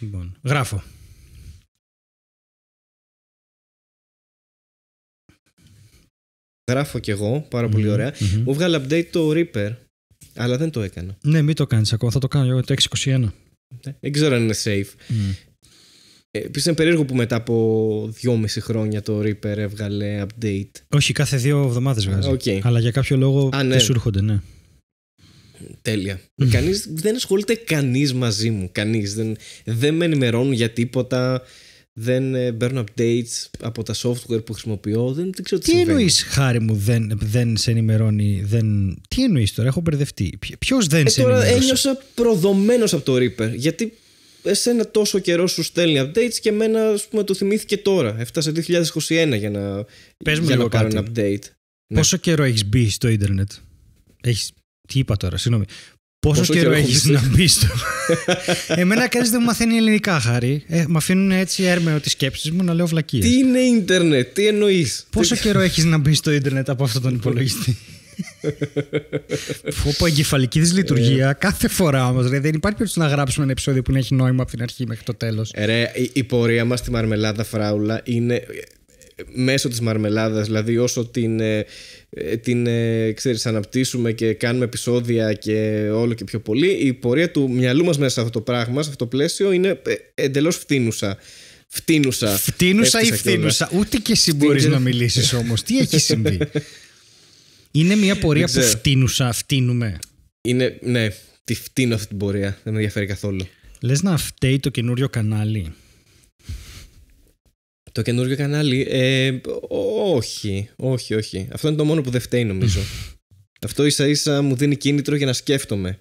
Λοιπόν, γράφω. Γράφω κι εγώ, πολύ ωραία. Mm-hmm. Μου βγάλε update το Reaper, αλλά δεν το έκανα. Ναι, μην το κάνεις ακόμα, θα το κάνω εγώ το 621. Ε, δεν ξέρω αν είναι safe. Mm. Επίση είναι περίεργο που μετά από δυόμιση χρόνια το Reaper έβγαλε update. Όχι, κάθε δύο εβδομάδες βγάζει. Okay. Αλλά για κάποιο λόγο Α, ναι. δεν σου έρχονται, ναι τέλεια. δεν ασχολείται κανείς μαζί μου. Κανείς. Δεν, δεν με ενημερώνουν για τίποτα. Δεν ε, παίρνω updates από τα software που χρησιμοποιώ. Δεν, δεν ξέρω τι, τι εννοείς, Χάρη μου, δεν, δεν σε ενημερώνει. Δεν... Τι εννοείς τώρα, έχω μπερδευτεί. Ποιο δεν ε, σε τώρα ενημερώνει. Ένιωσα προδομένος από το Reaper. Γιατί εσένα τόσο καιρό σου στέλνει updates και εμένα ας πούμε, το θυμήθηκε τώρα. Έφτασε 2021 για να, Πες μου να πάρω ένα update. Ναι. Πόσο ναι. καιρό έχεις μπει στο Ιντερνετ, Έχεις τι είπα τώρα, συγγνώμη. Πόσο, Πόσο καιρό, έχει να μπεις στο. Εμένα κανείς δεν μου μαθαίνει ελληνικά, χάρη. Ε, αφήνουν έτσι έρμεο τη σκέψη μου να λέω βλακίες. Τι είναι Ιντερνετ, τι εννοείς. Πόσο καιρό έχεις να μπεις στο Ιντερνετ από αυτόν τον υπολογιστή. Φόπο εγκεφαλική δυσλειτουργία ε. κάθε φορά όμως. Δεν υπάρχει περίπτωση να γράψουμε ένα επεισόδιο που να έχει νόημα από την αρχή μέχρι το τέλος. Ε, ρε, η, η πορεία μας στη Μαρμελάδα Φράουλα είναι μέσω της μαρμελάδας δηλαδή όσο την, ε, ε, την ε, ξέρεις, αναπτύσσουμε και κάνουμε επεισόδια και όλο και πιο πολύ η πορεία του μυαλού μας μέσα σε αυτό το πράγμα σε αυτό το πλαίσιο είναι εντελώς φτύνουσα Φτύνουσα. Φτύνουσα ή φτύνουσα. Ούτε και εσύ μπορείς να μιλήσεις όμως, Τι έχει συμβεί. Είναι μια πορεία που φτύνουσα, φτύνουμε. Είναι, ναι, τη φτύνω αυτή την πορεία. Δεν με ενδιαφέρει καθόλου. Λες να φταίει το καινούριο κανάλι. Το καινούργιο κανάλι. Ε, όχι, όχι, όχι. Αυτό είναι το μόνο που δεν φταίει νομίζω. Αυτό ίσα ίσα μου δίνει κίνητρο για να σκέφτομαι.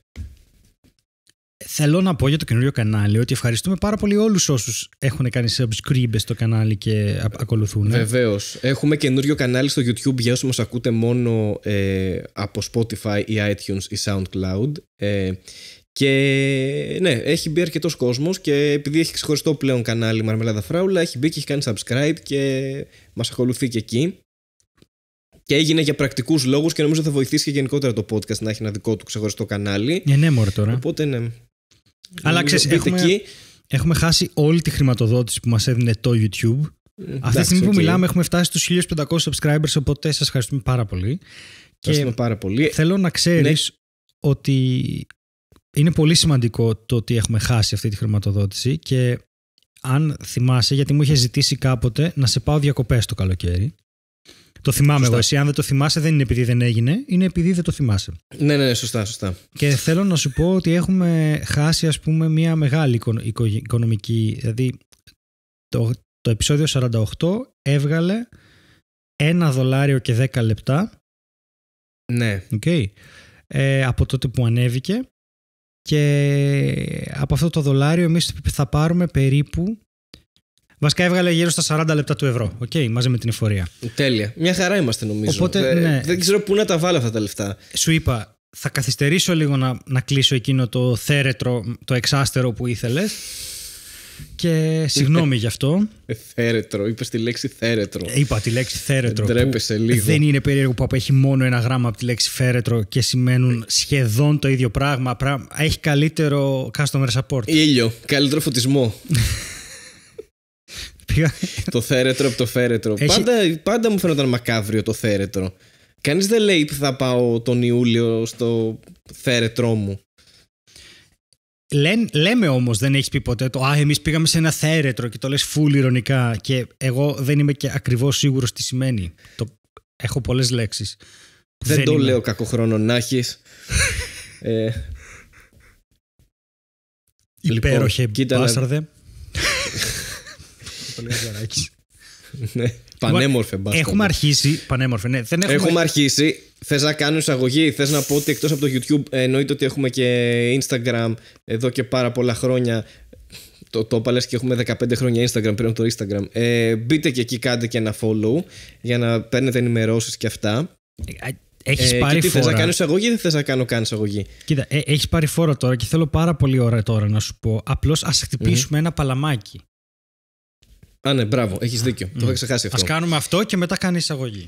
Θέλω να πω για το καινούριο κανάλι ότι ευχαριστούμε πάρα πολύ όλους όσους έχουν κάνει subscribe στο κανάλι και ακολουθούν. Ε. Βεβαίως. Έχουμε καινούριο κανάλι στο YouTube για όσους μας ακούτε μόνο ε, από Spotify ή iTunes ή Soundcloud. Και ναι, έχει μπει αρκετός κόσμος και επειδή έχει ξεχωριστό πλέον κανάλι Μαρμελάδα Φράουλα, έχει μπει και έχει κάνει subscribe και μας ακολουθεί και εκεί. Και έγινε για πρακτικούς λόγους και νομίζω θα βοηθήσει και γενικότερα το podcast να έχει ένα δικό του ξεχωριστό κανάλι. Ναι, ναι, μωρέ τώρα. Οπότε ναι. Αλλά ξέρεις, έχουμε, εκεί. έχουμε χάσει όλη τη χρηματοδότηση που μας έδινε το YouTube. Αυτή τη στιγμή που μιλάμε έχουμε φτάσει στους 1500 subscribers οπότε σας ευχαριστούμε πάρα πολύ. Ευχαριστούμε πάρα πολύ. Θέλω να ξέρεις ναι. ότι είναι πολύ σημαντικό το ότι έχουμε χάσει αυτή τη χρηματοδότηση και αν θυμάσαι, γιατί μου είχες ζητήσει κάποτε να σε πάω διακοπές το καλοκαίρι. Το θυμάμαι εγώ. Εσύ, αν δεν το θυμάσαι, δεν είναι επειδή δεν έγινε, είναι επειδή δεν το θυμάσαι. Ναι, ναι, ναι σωστά, σωστά. Και θέλω να σου πω ότι έχουμε χάσει, ας πούμε, μια μεγάλη οικονομική. Δηλαδή, το, το επεισόδιο 48 έβγαλε ένα δολάριο και 10 λεπτά. Ναι. Okay. Ε, από τότε που ανέβηκε και από αυτό το δολάριο εμείς θα πάρουμε περίπου... Βασικά έβγαλε γύρω στα 40 λεπτά του ευρώ, okay, μαζί με την εφορία. Τέλεια. Μια χαρά είμαστε νομίζω. Οπότε, ε, ναι. Δεν ξέρω πού να τα βάλω αυτά τα λεφτά. Σου είπα, θα καθυστερήσω λίγο να, να κλείσω εκείνο το θέρετρο, το εξάστερο που ήθελες και συγγνώμη γι' αυτό. Θέρετρο, είπες τη λέξη θέρετρο. Είπα τη λέξη θέρετρο. Ντρέπεσαι λίγο. Δεν είναι περίεργο που απέχει μόνο ένα γράμμα από τη λέξη θέρετρο και σημαίνουν σχεδόν το ίδιο πράγμα. Έχει καλύτερο customer support. Ήλιο. Καλύτερο φωτισμό. το θέρετρο από το θέρετρο Πάντα, πάντα μου φαίνονταν μακάβριο το θέρετρο. Κανείς δεν λέει που θα πάω τον Ιούλιο στο θέρετρό μου λέν λέμε όμως, δεν έχεις πει ποτέ το Α, εμείς πήγαμε σε ένα θέρετρο και το λες φουλ ηρωνικά. Και εγώ δεν είμαι και ακριβώς σίγουρος τι σημαίνει. Το, έχω πολλές λέξεις. Δεν, το λέω κακό χρόνο να έχεις. ε, Υπέροχε, λοιπόν, μπάσταρδε. Ναι. Πανέμορφε μπάσκετ. Έχουμε αρχίσει. Πανέμορφε, ναι. Δεν έχουμε... έχουμε αρχίσει. Θες να κάνω εισαγωγή. Θες να πω ότι εκτός από το YouTube ε, εννοείται ότι έχουμε και Instagram εδώ και πάρα πολλά χρόνια. Το, το και έχουμε 15 χρόνια Instagram πριν από το Instagram. Ε, μπείτε και εκεί, κάντε και ένα follow για να παίρνετε ενημερώσεις και αυτά. Έχεις ε, πάρει θες να κάνω εισαγωγή ή δεν θες να κάνω καν εισαγωγή. Κοίτα, ε, έχεις πάρει φόρο τώρα και θέλω πάρα πολύ ώρα τώρα να σου πω. απλώς ας χτυπησουμε ένα παλαμάκι. Α, ναι, μπράβο, έχεις δίκιο. Το είχα ξεχάσει αυτό. Ας κάνουμε αυτό και μετά κάνει εισαγωγή.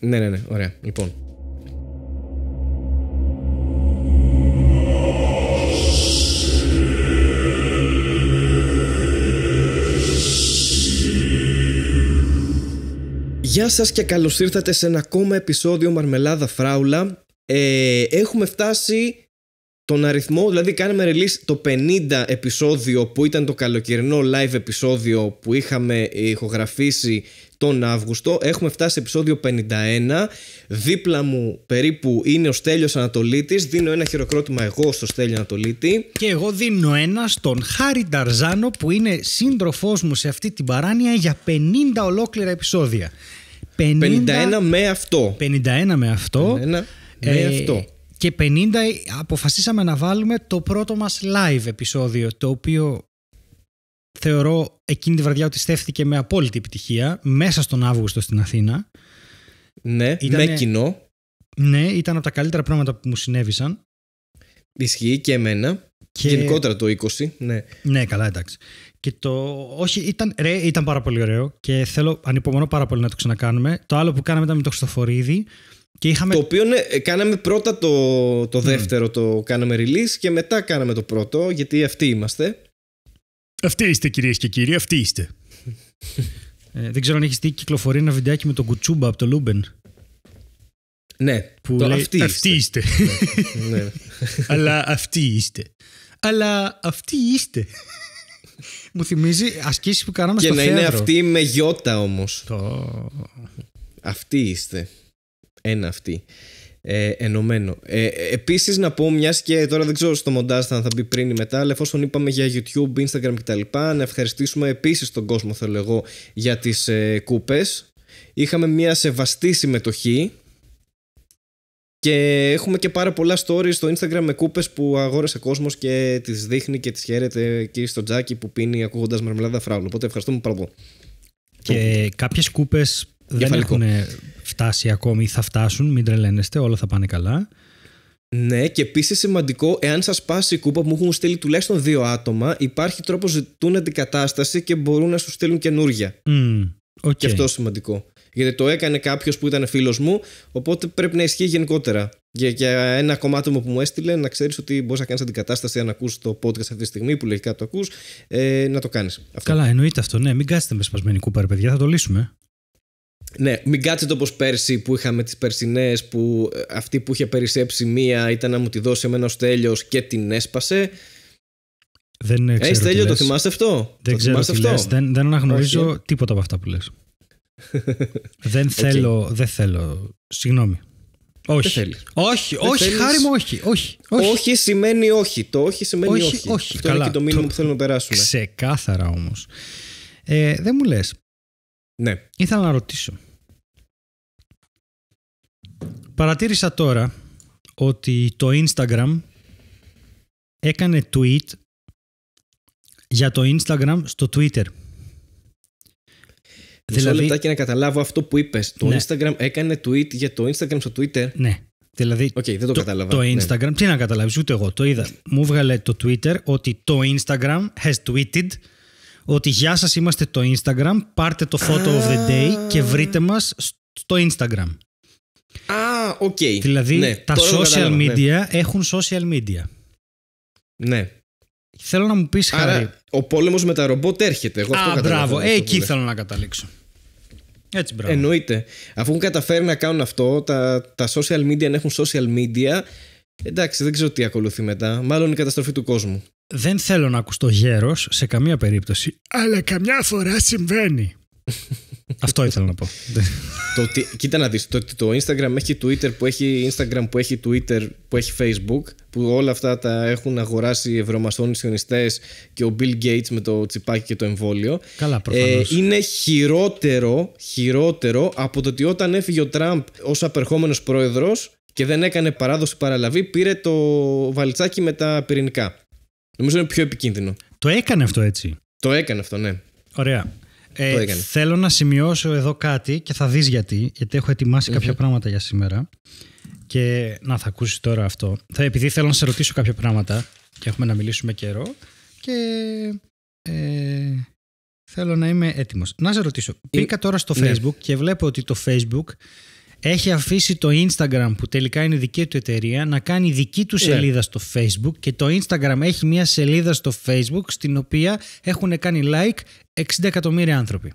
Ναι, ναι, ναι, ωραία. Λοιπόν. Γεια σας και καλώς ήρθατε σε ένα ακόμα επεισόδιο Μαρμελάδα Φράουλα. Ε, έχουμε φτάσει τον αριθμό, δηλαδή κάναμε release το 50 επεισόδιο που ήταν το καλοκαιρινό live επεισόδιο που είχαμε ηχογραφήσει τον Αύγουστο. Έχουμε φτάσει σε επεισόδιο 51. Δίπλα μου περίπου είναι ο Στέλιος Ανατολίτης. Δίνω ένα χειροκρότημα εγώ στο Στέλιο Ανατολίτη. Και εγώ δίνω ένα στον Χάρη Ταρζάνο που είναι σύντροφός μου σε αυτή την παράνοια για 50 ολόκληρα επεισόδια. 50... 51 με αυτό. 51 με αυτό. 51 με ε... αυτό και 50 ε, αποφασίσαμε να βάλουμε το πρώτο μας live επεισόδιο, το οποίο θεωρώ εκείνη τη βραδιά ότι στέφθηκε με απόλυτη επιτυχία, μέσα στον Αύγουστο στην Αθήνα. Ναι, με κοινό. Ναι, ήταν από τα καλύτερα πράγματα που μου συνέβησαν. Ισχύει και εμένα. Και... Γενικότερα το 20, ναι. Ναι, καλά, εντάξει. Και το. Όχι, ήταν, ρε, ήταν πάρα πολύ ωραίο και θέλω, ανυπομονώ πάρα πολύ να το ξανακάνουμε. Το άλλο που κάναμε ήταν με το Χρυστοφορίδη. Το οποίο ναι, ε, κάναμε πρώτα το, το δεύτερο, το κάναμε release και μετά κάναμε το πρώτο, γιατί αυτοί είμαστε. Αυτοί είστε κυρίες και κύριοι, αυτοί είστε. Ε, δεν ξέρω αν έχεις δει κυκλοφορεί ένα βιντεάκι με τον Κουτσούμπα από το Λούμπεν. Ναι, που το λέει, αυτοί, είστε. Ναι, ναι. Αλλά αυτοί είστε. Αλλά αυτοί είστε. Μου θυμίζει ασκήσεις που κάναμε και στο θέατρο. Και να είναι αυτοί με γιώτα όμως. Το... Αυτοί είστε. Ένα αυτή. Ε, ενωμένο. Ε, Επίσης, να πω μιας και τώρα δεν ξέρω στο μοντάζ θα, θα μπει πριν ή μετά, αλλά εφόσον είπαμε για YouTube, Instagram κτλ., να ευχαριστήσουμε επίσης τον κόσμο, θέλω εγώ, για τις ε, κούπες. Είχαμε μια σεβαστή συμμετοχή και έχουμε και πάρα πολλά stories στο Instagram με κούπες που αγόρασε κόσμος και τις δείχνει και τις χαίρεται εκεί στο τζάκι που πίνει ακούγοντας μαρμελάδα φράουλο Οπότε ευχαριστούμε πάρα πολύ. Και κάποιες κούπες δεν έχουν φτάσει ακόμη ή θα φτάσουν, μην τρελαίνεστε, όλα θα πάνε καλά. Ναι, και επίσης σημαντικό, εάν σας πάσει η κούπα που μου έχουν στείλει τουλάχιστον δύο άτομα, υπάρχει τρόπος ζητούν αντικατάσταση και μπορούν να σου στείλουν καινούργια. Mm, okay. Και αυτό σημαντικό. Γιατί το έκανε κάποιος που ήταν φίλος μου, οπότε πρέπει να ισχύει γενικότερα. Για, για ένα κομμάτι που μου έστειλε, να ξέρεις ότι μπορείς να κάνεις αντικατάσταση αν ακούσει το podcast αυτή τη στιγμή, που λογικά το ακούς, ε, να το κάνεις. Καλά, εννοείται αυτό. Ναι, μην κάτσετε με σπασμένη κούπα, ρε παιδιά, θα το λύσουμε. Ναι, μην κάτσετε όπω πέρσι που είχαμε τις περσινές που ε, αυτή που είχε περισσέψει μία ήταν να μου τη δώσει εμένα ω και την έσπασε. Δεν ξέρω. Ε, το θυμάστε αυτό. Δεν ξέρω. αυτό. Δεν, δεν αναγνωρίζω τίποτα από αυτά που λες. δεν θέλω, δεν θέλω. Συγγνώμη. Όχι. όχι, όχι, χάρη μου, όχι, όχι, όχι. Όχι σημαίνει όχι. Το όχι σημαίνει όχι. όχι. όχι. και το μήνυμα που να περάσουμε. Ξεκάθαρα όμως. Ε, δεν μου λες, ναι. Ήθελα να ρωτήσω. Παρατήρησα τώρα ότι το Instagram έκανε tweet για το Instagram στο Twitter. Μισό δηλαδή... λεπτάκι να καταλάβω αυτό που είπες. Το ναι. Instagram έκανε tweet για το Instagram στο Twitter. Ναι. Δηλαδή okay, δεν το, το ναι. Instagram, τι να καταλάβεις, ούτε εγώ το είδα. Μου βγάλε το Twitter ότι το Instagram has tweeted ότι γεια σας είμαστε το Instagram, πάρτε το photo of the day και βρείτε μας στο Instagram. Α, οκ. Δηλαδή ναι, τα social ναι. media έχουν social media. Ναι. Θέλω να μου πεις Άρα, χάρη. ο πόλεμος με τα ρομπότ έρχεται. Εγώ αυτό Α, μπράβο. Ε, εκεί θέλω να καταλήξω. Έτσι, μπράβο. Εννοείται. Αφού έχουν καταφέρει να κάνουν αυτό, τα, τα social media να έχουν social media, εντάξει, δεν ξέρω τι ακολουθεί μετά. Μάλλον η καταστροφή του κόσμου δεν θέλω να ακουστώ γέρος σε καμία περίπτωση, αλλά καμιά φορά συμβαίνει. Αυτό ήθελα να πω. το κοίτα να δεις, το το Instagram έχει Twitter που έχει Instagram που έχει Twitter που έχει Facebook που όλα αυτά τα έχουν αγοράσει ευρωμαστώνες σιωνιστές και ο Bill Gates με το τσιπάκι και το εμβόλιο Καλά, προφανώς. Ε, είναι χειρότερο, χειρότερο από το ότι όταν έφυγε ο Τραμπ ως απερχόμενος πρόεδρος και δεν έκανε παράδοση παραλαβή πήρε το βαλιτσάκι με τα πυρηνικά Νομίζω είναι πιο επικίνδυνο. Το έκανε αυτό έτσι. Το έκανε αυτό, ναι. Ωραία. Ε, Θέλω να σημειώσω εδώ κάτι και θα δεις γιατί, γιατί έχω κάποια πράγματα για σήμερα. Και να θα ακούσεις τώρα αυτό. Θα, επειδή θέλω να σε ρωτήσω κάποια πράγματα και έχουμε να μιλήσουμε καιρό και ε, θέλω να είμαι έτοιμος. Να σε ρωτήσω. Ε, Πήγα τώρα στο ναι. Facebook και βλέπω ότι το Facebook έχει αφήσει το Instagram που τελικά είναι δική του εταιρεία να κάνει δική του ναι. σελίδα στο Facebook και το Instagram έχει μια σελίδα στο Facebook στην οποία έχουν κάνει like 60 εκατομμύρια άνθρωποι.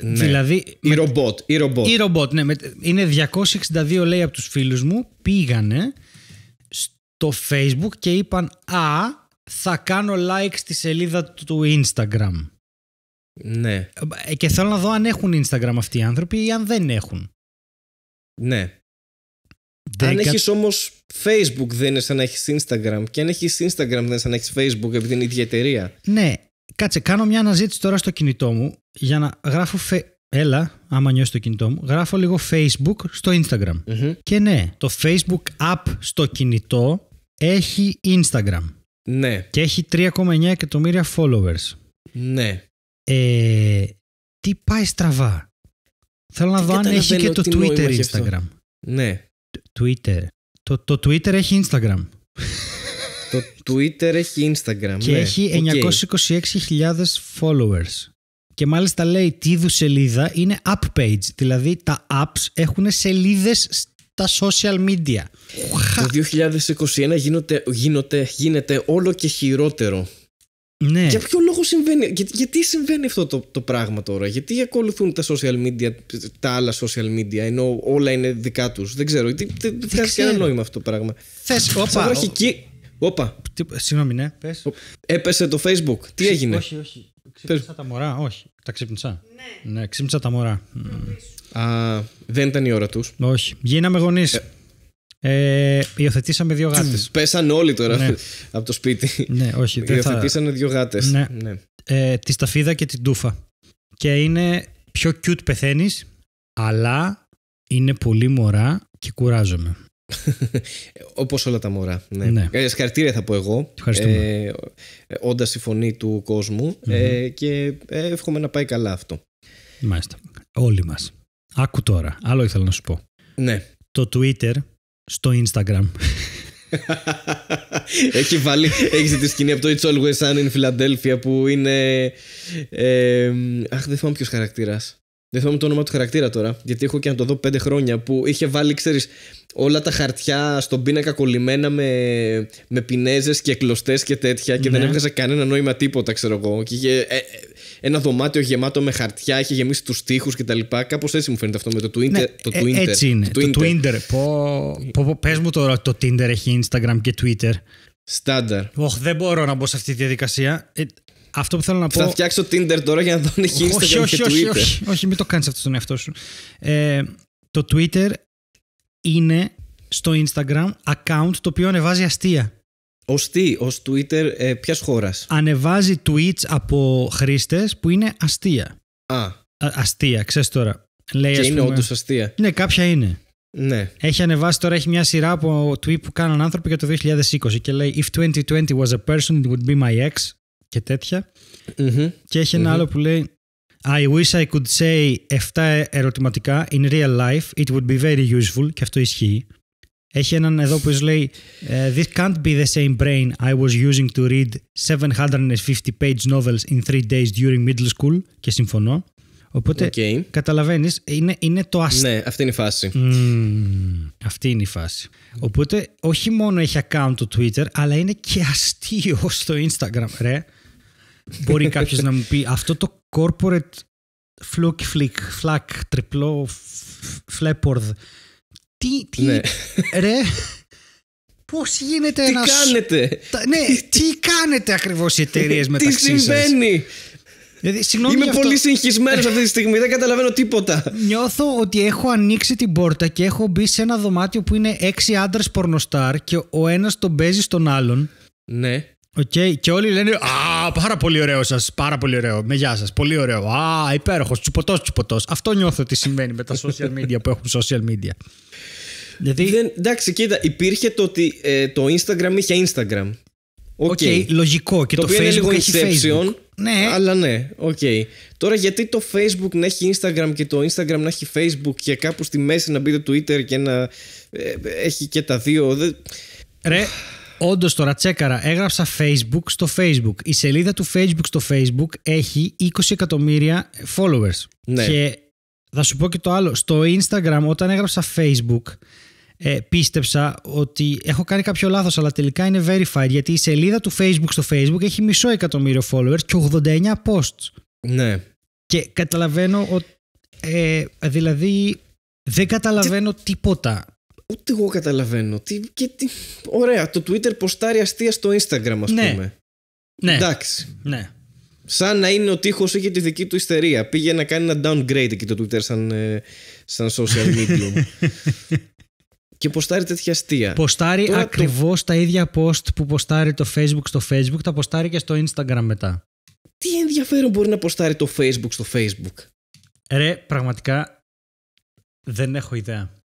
Ναι. Δηλαδή, η ρομπότ. Η ρομπότ, ναι, με, είναι 262 λέει από τους φίλους μου πήγανε στο facebook και είπαν «Α, θα κάνω like στη σελίδα του Instagram». Ναι. Ε, και θέλω να δω αν έχουν Instagram αυτοί οι άνθρωποι ή αν δεν έχουν. Ναι. αν έχεις όμως Facebook δεν είναι σαν να έχεις Instagram και αν έχεις Instagram δεν είναι σαν να έχεις Facebook επειδή είναι η ίδια εταιρεία. Ναι. Κάτσε, κάνω μια αναζήτηση τώρα στο κινητό μου για να γράφω Έλα, άμα νιώσεις το κινητό μου, γράφω λίγο Facebook στο Instagram. Και ναι, το Facebook app στο κινητό έχει Instagram. Ναι. Και έχει 3,9 εκατομμύρια followers. Ναι. Ε, τι πάει στραβά. Θέλω να δω αν έχει και το Twitter Instagram. Ναι. Twitter. Το, Twitter έχει Instagram. το Twitter έχει Instagram. Και ναι. έχει 926.000 followers. Και μάλιστα λέει τι είδου σελίδα είναι app page. Δηλαδή τα apps έχουν σελίδες στα social media. Το 2021 γίνεται όλο και χειρότερο. Ναι. Για ποιο λόγο συμβαίνει, γιατί συμβαίνει αυτό το, το πράγμα τώρα, γιατί ακολουθούν τα social media, τα άλλα social media, ενώ όλα είναι δικά τους. Δεν ξέρω, γιατί δεν βγάζει κανένα νόημα αυτό το πράγμα. Θες, όπα. Όπα. Συγγνώμη, ναι, Έπεσε το Facebook, τι έγινε. Όχι, όχι. Ξύπνησα τα μωρά, όχι. Τα ξύπνησα. Ναι, ναι ξύπνησα τα μωρά. δεν ήταν η ώρα τους. Όχι. Γίναμε γονείς. Ε, ε, υιοθετήσαμε δύο γάτες. Πέσαν όλοι τώρα ναι. από το σπίτι. Ναι, όχι. υιοθετήσανε θα... δύο γάτες. Ναι. ναι. Ε, τη Σταφίδα και την Τούφα. Και είναι πιο cute πεθαίνεις, αλλά είναι πολύ μωρά και κουράζομαι. Όπως όλα τα μωρά. Ναι. ναι. Ε, σκαρτήρια θα πω εγώ. Ε, Όντας η φωνή του κοσμου ε, και ε, εύχομαι να πάει καλά αυτό. Μάλιστα. Όλοι μας. Άκου τώρα. Άλλο ήθελα να σου πω. Ναι. Το Twitter στο Instagram. έχει βάλει, έχει τη σκηνή από το It's Always Sun in Philadelphia που είναι. Ε, αχ, δεν θυμάμαι ποιος χαρακτήρας. Δεν θυμάμαι το όνομα του χαρακτήρα τώρα, γιατί έχω και να το δω πέντε χρόνια. Που είχε βάλει, ξέρεις, όλα τα χαρτιά στον πίνακα κολλημένα με, με πινέζες και κλωστές και τέτοια και δεν ναι. έβγαζε κανένα νόημα τίποτα, ξέρω εγώ. Ε, ε, ένα δωμάτιο γεμάτο με χαρτιά, έχει γεμίσει τους τοίχου κτλ. Κάπως έτσι μου φαίνεται αυτό με το Twitter. Ναι, το ε, Twitter. έτσι είναι. Το Twitter. Το Twitter. πες μου τώρα ότι το Tinder έχει Instagram και Twitter. Στάνταρ. Όχι, δεν μπορώ να μπω σε αυτή τη διαδικασία. Ε, αυτό που θέλω να πω. Θα φτιάξω Tinder τώρα για να δω αν έχει Instagram όχι, όχι, και Twitter. Όχι, όχι, όχι, μην το κάνεις αυτό στον εαυτό σου. Ε, το Twitter είναι στο Instagram account το οποίο ανεβάζει αστεία. Ως τι, ως Twitter ε, ποιας χώρας. Ανεβάζει tweets από χρήστες που είναι αστεία. Α. Α αστεία, ξέρεις τώρα. Λέει, και είναι όντως αστεία. Ναι, κάποια είναι. Ναι. Έχει ανεβάσει τώρα, έχει μια σειρά από tweet που κάναν άνθρωποι για το 2020 και λέει If 2020 was a person, it would be my ex και τετοια Και έχει άλλο που λέει I wish I could say 7 ερωτηματικά in real life, it would be very useful και αυτό ισχύει. Έχει έναν εδώ που λέει ε, This can't be the same brain I was using to read 750 page novels in three days during middle school και συμφωνώ. Οπότε okay. καταλαβαίνεις, είναι, είναι το αστείο. Ναι, αυτή είναι η φάση. αυτή είναι η φάση. Οπότε όχι μόνο έχει account το Twitter, αλλά είναι και αστείο στο Instagram. Ρε, μπορεί κάποιος να μου πει αυτό το corporate fluke flick, flack, τριπλό, φλέπορδ, τι, τι, ναι. ρε, πώς γίνεται ένα... Τι κάνετε. ναι, τι κάνετε ακριβώς οι εταιρείες μεταξύ σας. Τι συμβαίνει. Δηλαδή, Είμαι πολύ συγχυσμένος αυτή τη στιγμή, δεν καταλαβαίνω τίποτα. Νιώθω ότι έχω ανοίξει την πόρτα και έχω μπει σε ένα δωμάτιο που είναι έξι άντρες πορνοστάρ και ο ένας τον παίζει στον άλλον. Ναι. Okay. Και όλοι λένε Α, πάρα πολύ ωραίο σας. Πάρα πολύ ωραίο. Με γεια σας. Πολύ ωραίο. Α, υπέροχος. Τσουποτό, τσουποτό. Αυτό νιώθω ότι συμβαίνει με τα social media που έχουν social media. Δηλαδή... Δεν, εντάξει, κοίτα, υπήρχε το ότι ε, το Instagram είχε Instagram. Οκ, λογικό. Και το, το Facebook λίγο έχει inception, Facebook. Ναι. Αλλά ναι, οκ. Τώρα γιατί το Facebook να έχει Instagram και το Instagram να έχει Facebook και κάπου στη μέση να μπει το Twitter και να ε, έχει και τα δύο. Ρε, Όντως τώρα τσέκαρα, έγραψα Facebook στο Facebook. Η σελίδα του Facebook στο Facebook έχει 20 εκατομμύρια followers. Ναι. Και θα σου πω και το άλλο. Στο Instagram, όταν έγραψα Facebook, ε, πίστεψα ότι έχω κάνει κάποιο λάθος αλλά τελικά είναι verified γιατί η σελίδα του facebook στο facebook έχει μισό εκατομμύριο followers και 89 posts ναι και καταλαβαίνω ότι ε, δηλαδή δεν καταλαβαίνω τίποτα Ούτε εγώ καταλαβαίνω. Τι, και, τι... Ωραία, το Twitter ποστάρει αστεία στο Instagram, ας ναι. πούμε. Ναι. Εντάξει. Ναι. Σαν να είναι ο τείχος είχε τη δική του ιστερία. Πήγε να κάνει ένα downgrade εκεί το Twitter σαν, ε, σαν social media. και ποστάρει τέτοια αστεία. Ποστάρει ακριβώς τα ίδια post που ποστάρει το Facebook στο Facebook, τα ποστάρει και στο Instagram μετά. Τι ενδιαφέρον μπορεί να ποστάρει το Facebook στο Facebook. Ρε, πραγματικά δεν έχω ιδέα.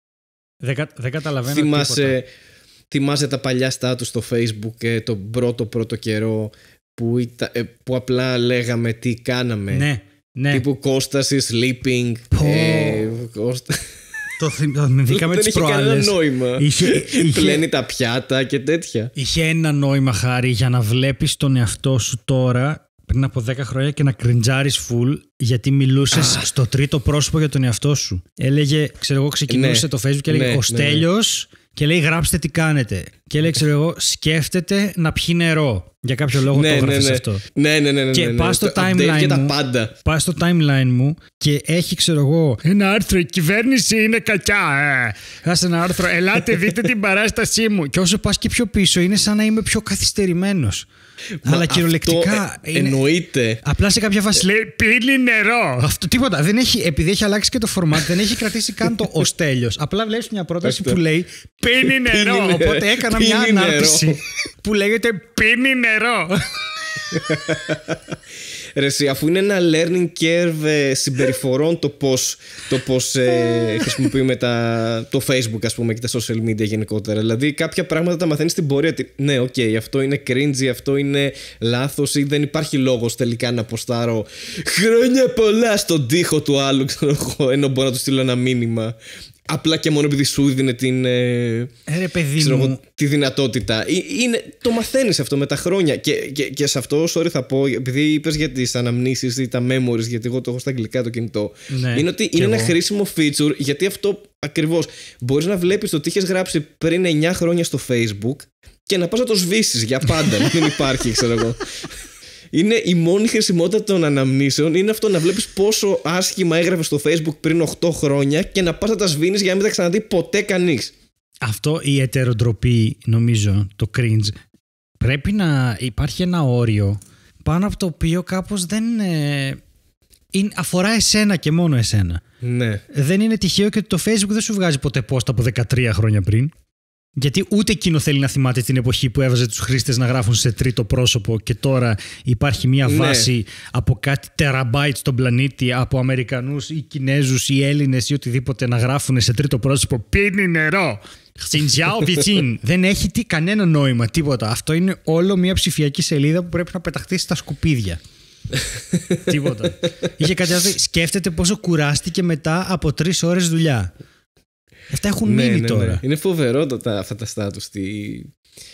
Δεν, κα, δεν καταλαβαίνω θυμάσαι, τίποτα. Θυμάσαι τα παλιά στάτους στο facebook ε, τον πρώτο πρώτο καιρό που, ήταν, ε, που απλά λέγαμε τι κάναμε. Ναι, ναι. Τύπου Κώστασης, sleeping. Πω. Ε, Το θυμηθήκαμε τις προάλλες. Δεν είχε κανένα νόημα. Είχε, είχε... τα πιάτα και τέτοια. Είχε ένα νόημα χάρη για να βλέπεις τον εαυτό σου τώρα πριν από 10 χρόνια και να κριντζάρεις full γιατί μιλούσες στο τρίτο πρόσωπο για τον εαυτό σου. Έλεγε, ξέρω εγώ, ξεκινούσε ναι. το Facebook και έλεγε ναι, ναι, Ο Στέλιο και λέει Γράψτε τι κάνετε. Και έλεγε, ξέρω εγώ, σκέφτεται να πιει νερό. Για κάποιο λόγο το έγραφε αυτό. Ναι, ναι, ναι. Και πας στο timeline. μου, Πας στο timeline μου και έχει, ξέρω εγώ, ένα άρθρο. Η κυβέρνηση είναι κακιά. Ε. Άσε ένα άρθρο. Ελάτε, δείτε την παράστασή μου. Και όσο πας και πιο πίσω, είναι σαν να είμαι πιο καθυστερημένος αλλά κυριολεκτικά. Εννοείται. Απλά σε κάποια φάση λέει πίνει νερό. Αυτό τίποτα. Δεν έχει, επειδή έχει αλλάξει και το format, δεν έχει κρατήσει καν το ως τέλειος. Απλά βλέπεις μια πρόταση που λέει πίνει νερό. Οπότε έκανα μια ανάρτηση που λέγεται πίνει νερό. Ρε, αφού είναι ένα learning curve ε, συμπεριφορών το πώς το πώς, ε, χρησιμοποιούμε τα, το Facebook ας πούμε, και τα social media γενικότερα. Δηλαδή, κάποια πράγματα τα μαθαίνεις στην πορεία. Τι, ναι, οκ, αυτό είναι cringe, αυτό είναι λάθος ή δεν υπάρχει λόγος τελικά να αποστάρω χρόνια πολλά στον τοίχο του άλλου, ενώ μπορώ να του στείλω ένα μήνυμα απλά και μόνο επειδή σου δίνει την. Ε, ε, ρε, παιδί ξέρω, μου. τη δυνατότητα. Ε, είναι, το μαθαίνεις αυτό με τα χρόνια. Και, και, και σε αυτό, sorry, θα πω, επειδή είπες για τις αναμνήσεις ή τα memories, γιατί εγώ το έχω στα αγγλικά το κινητό. Ναι, είναι ότι είναι ένα χρήσιμο feature, γιατί αυτό ακριβώς μπορείς να βλέπεις το τι είχες γράψει πριν 9 χρόνια στο Facebook και να πας να το σβήσεις για πάντα. Δεν υπάρχει, ξέρω εγώ. είναι η μόνη χρησιμότητα των αναμνήσεων είναι αυτό να βλέπεις πόσο άσχημα έγραφες στο Facebook πριν 8 χρόνια και να πας να τα σβήνεις για να μην τα ξαναδεί ποτέ κανείς. Αυτό η ετεροτροπή, νομίζω, το cringe. Πρέπει να υπάρχει ένα όριο πάνω από το οποίο κάπως δεν. Ε, είναι, αφορά εσένα και μόνο εσένα. Ναι. Δεν είναι τυχαίο και ότι το Facebook δεν σου βγάζει ποτέ post από 13 χρόνια πριν. Γιατί ούτε εκείνο θέλει να θυμάται την εποχή που έβαζε τους χρήστες να γράφουν σε τρίτο πρόσωπο και τώρα υπάρχει μια ναι. βάση από κάτι τεραμπάιτ στον πλανήτη από Αμερικανούς ή Κινέζους ή Έλληνες ή οτιδήποτε να γράφουν σε τρίτο πρόσωπο. Πίνει νερό! Χτιντζιάο πιτσίν. Δεν έχει τι, κανένα νόημα, τίποτα. Αυτό είναι όλο μια ψηφιακή σελίδα που πρέπει να πεταχτεί στα σκουπίδια. τίποτα. Είχε κάτι σκέφτεται πόσο κουράστηκε μετά από τρεις ώρες δουλειά. Αυτά έχουν ναι, μείνει ναι, τώρα. Ναι. Είναι φοβερό τα, αυτά τα Τι...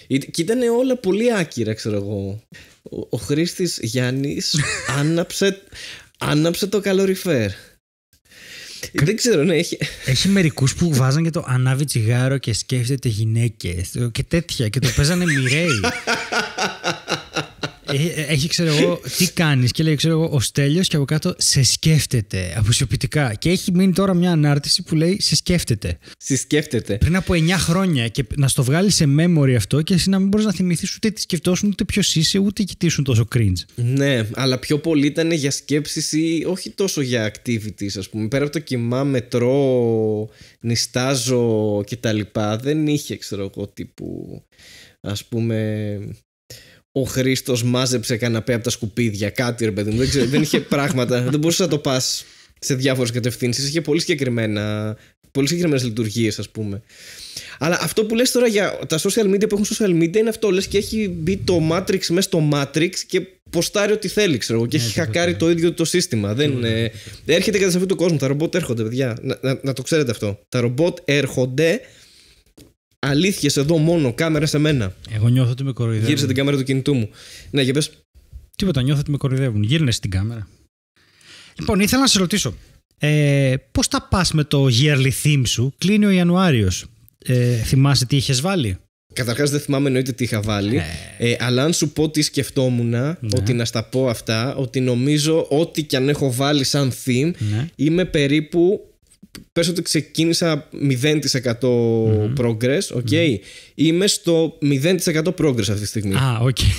Και ήταν όλα πολύ άκυρα, ξέρω εγώ. Ο, ο χρήστης Γιάννης άναψε, άναψε το καλοριφέρ. Δεν ξέρω, ναι, έχει. Έχει μερικούς που βάζαν και το ανάβει τσιγάρο και σκέφτεται γυναίκες και τέτοια και το παίζανε μοιραίοι. Ε, ε, έχει, ξέρω εγώ, τι κάνεις. Και λέει, ξέρω εγώ, ο Στέλιος και από κάτω σε σκέφτεται αποσιοποιητικά. Και έχει μείνει τώρα μια ανάρτηση που λέει σε σκέφτεται. Σε σκέφτεται. Πριν από 9 χρόνια και να στο βγάλεις σε memory αυτό και εσύ να μην μπορείς να θυμηθείς ούτε τι σκεφτόσουν, ούτε ποιος είσαι, ούτε κοιτήσουν τόσο cringe. Ναι, αλλά πιο πολύ ήταν για σκέψεις ή όχι τόσο για activities, ας πούμε. Πέρα από το κοιμά, μετρό νιστάζω κτλ. Δεν είχε, ξέρω εγώ, τύπου ας πούμε ο Χρήστος μάζεψε καναπέ από τα σκουπίδια, κάτι ρε παιδί μου. Δεν, δεν είχε πράγματα. δεν μπορούσες να το πας σε διάφορες κατευθύνσεις. Είχε πολύ συγκεκριμένα. Πολύ συγκεκριμένες λειτουργίες, ας πούμε. Αλλά αυτό που λες τώρα για τα social media που έχουν social media είναι αυτό. Λες και έχει μπει το Matrix μέσα στο Matrix και ποστάρει ό,τι θέλει, ξέρω εγώ. Και ναι, έχει χακάρει το ίδιο το σύστημα. Ναι. έρχεται κατά σε αυτό τον κόσμο. Τα ρομπότ έρχονται, παιδιά. να το ξέρετε αυτό. Τα ρομπότ έρχονται Αλήθειες εδώ μόνο, κάμερα σε μένα. Εγώ νιώθω ότι με κοροϊδεύουν. Γύρισε την κάμερα του κινητού μου. Ναι, για πες. Τίποτα, νιώθω ότι με κοροϊδεύουν. Γύρνε στην κάμερα. Λοιπόν, ήθελα να σε ρωτήσω. Ε, Πώς τα πας με το yearly theme σου, κλείνει ο Ιανουάριος. Ε, θυμάσαι τι είχες βάλει. Καταρχάς, δεν θυμάμαι εννοείται τι είχα βάλει. Ε, ε αλλά αν σου πω τι σκεφτόμουν, ναι. ότι να στα πω αυτά, ότι νομίζω ό,τι και αν έχω βάλει σαν theme, ναι. είμαι περίπου πες ότι ξεκίνησα 0% progress, οκ. Okay. Είμαι στο 0% progress αυτή τη στιγμή. Α, ah, Okay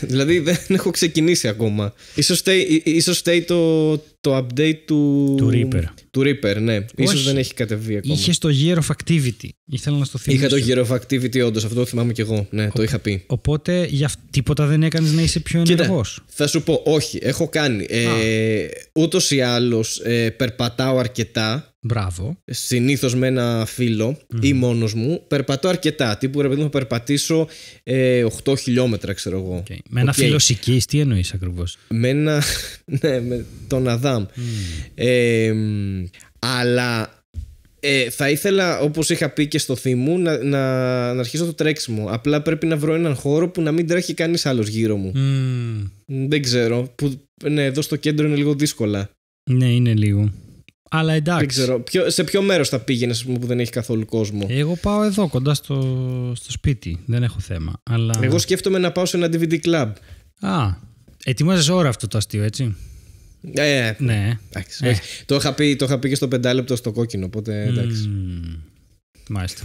δηλαδή δεν έχω ξεκινήσει ακόμα. Ίσως φταίει, ίσως φταίει το, το update του... Του Reaper. Του ναι. Ίσως δεν έχει κατεβεί ακόμα. Είχε το Year of Activity. Ήθελα να στο θυμίσω. Είχα το Year of Activity όντως, αυτό το θυμάμαι και εγώ. Ναι, το είχα πει. Οπότε για τίποτα δεν έκανες να είσαι πιο ενεργός. θα σου πω, όχι, έχω κάνει. Ε, ή άλλως ε, περπατάω αρκετά Μπράβο. Συνήθως με ένα φίλο ή μόνος μου, περπατώ αρκετά. Τύπου ρε παιδί περπατήσω 8 ε, χιλιόμετρα, ξέρω εγώ. Με ένα okay. φίλο οικεί, τι εννοείς ακριβώς. Με ένα. ναι, με τον Αδάμ. αλλά ε, θα ήθελα, όπως είχα πει και στο θύμου, να, να, αρχίσω το τρέξιμο. Απλά πρέπει να βρω έναν χώρο που να μην τρέχει κανείς άλλος γύρω μου. Δεν ξέρω. Ναι, εδώ στο κέντρο είναι λίγο δύσκολα. Ναι, είναι λίγο. Αλλά εντάξει. Δεν ξέρω. Ποιο, σε ποιο μέρος θα πήγαινες που δεν έχει καθόλου κόσμο. Εγώ πάω εδώ κοντά στο, στο σπίτι. Δεν έχω θέμα. Αλλά... Εγώ σκέφτομαι να πάω σε ένα DVD club. Α. Ετοιμάζει ώρα αυτό το αστείο, έτσι. Ε, ε ναι. Ε. Το, είχα πει, το και στο πεντάλεπτο στο κόκκινο, οπότε εντάξει. Mm, μάλιστα.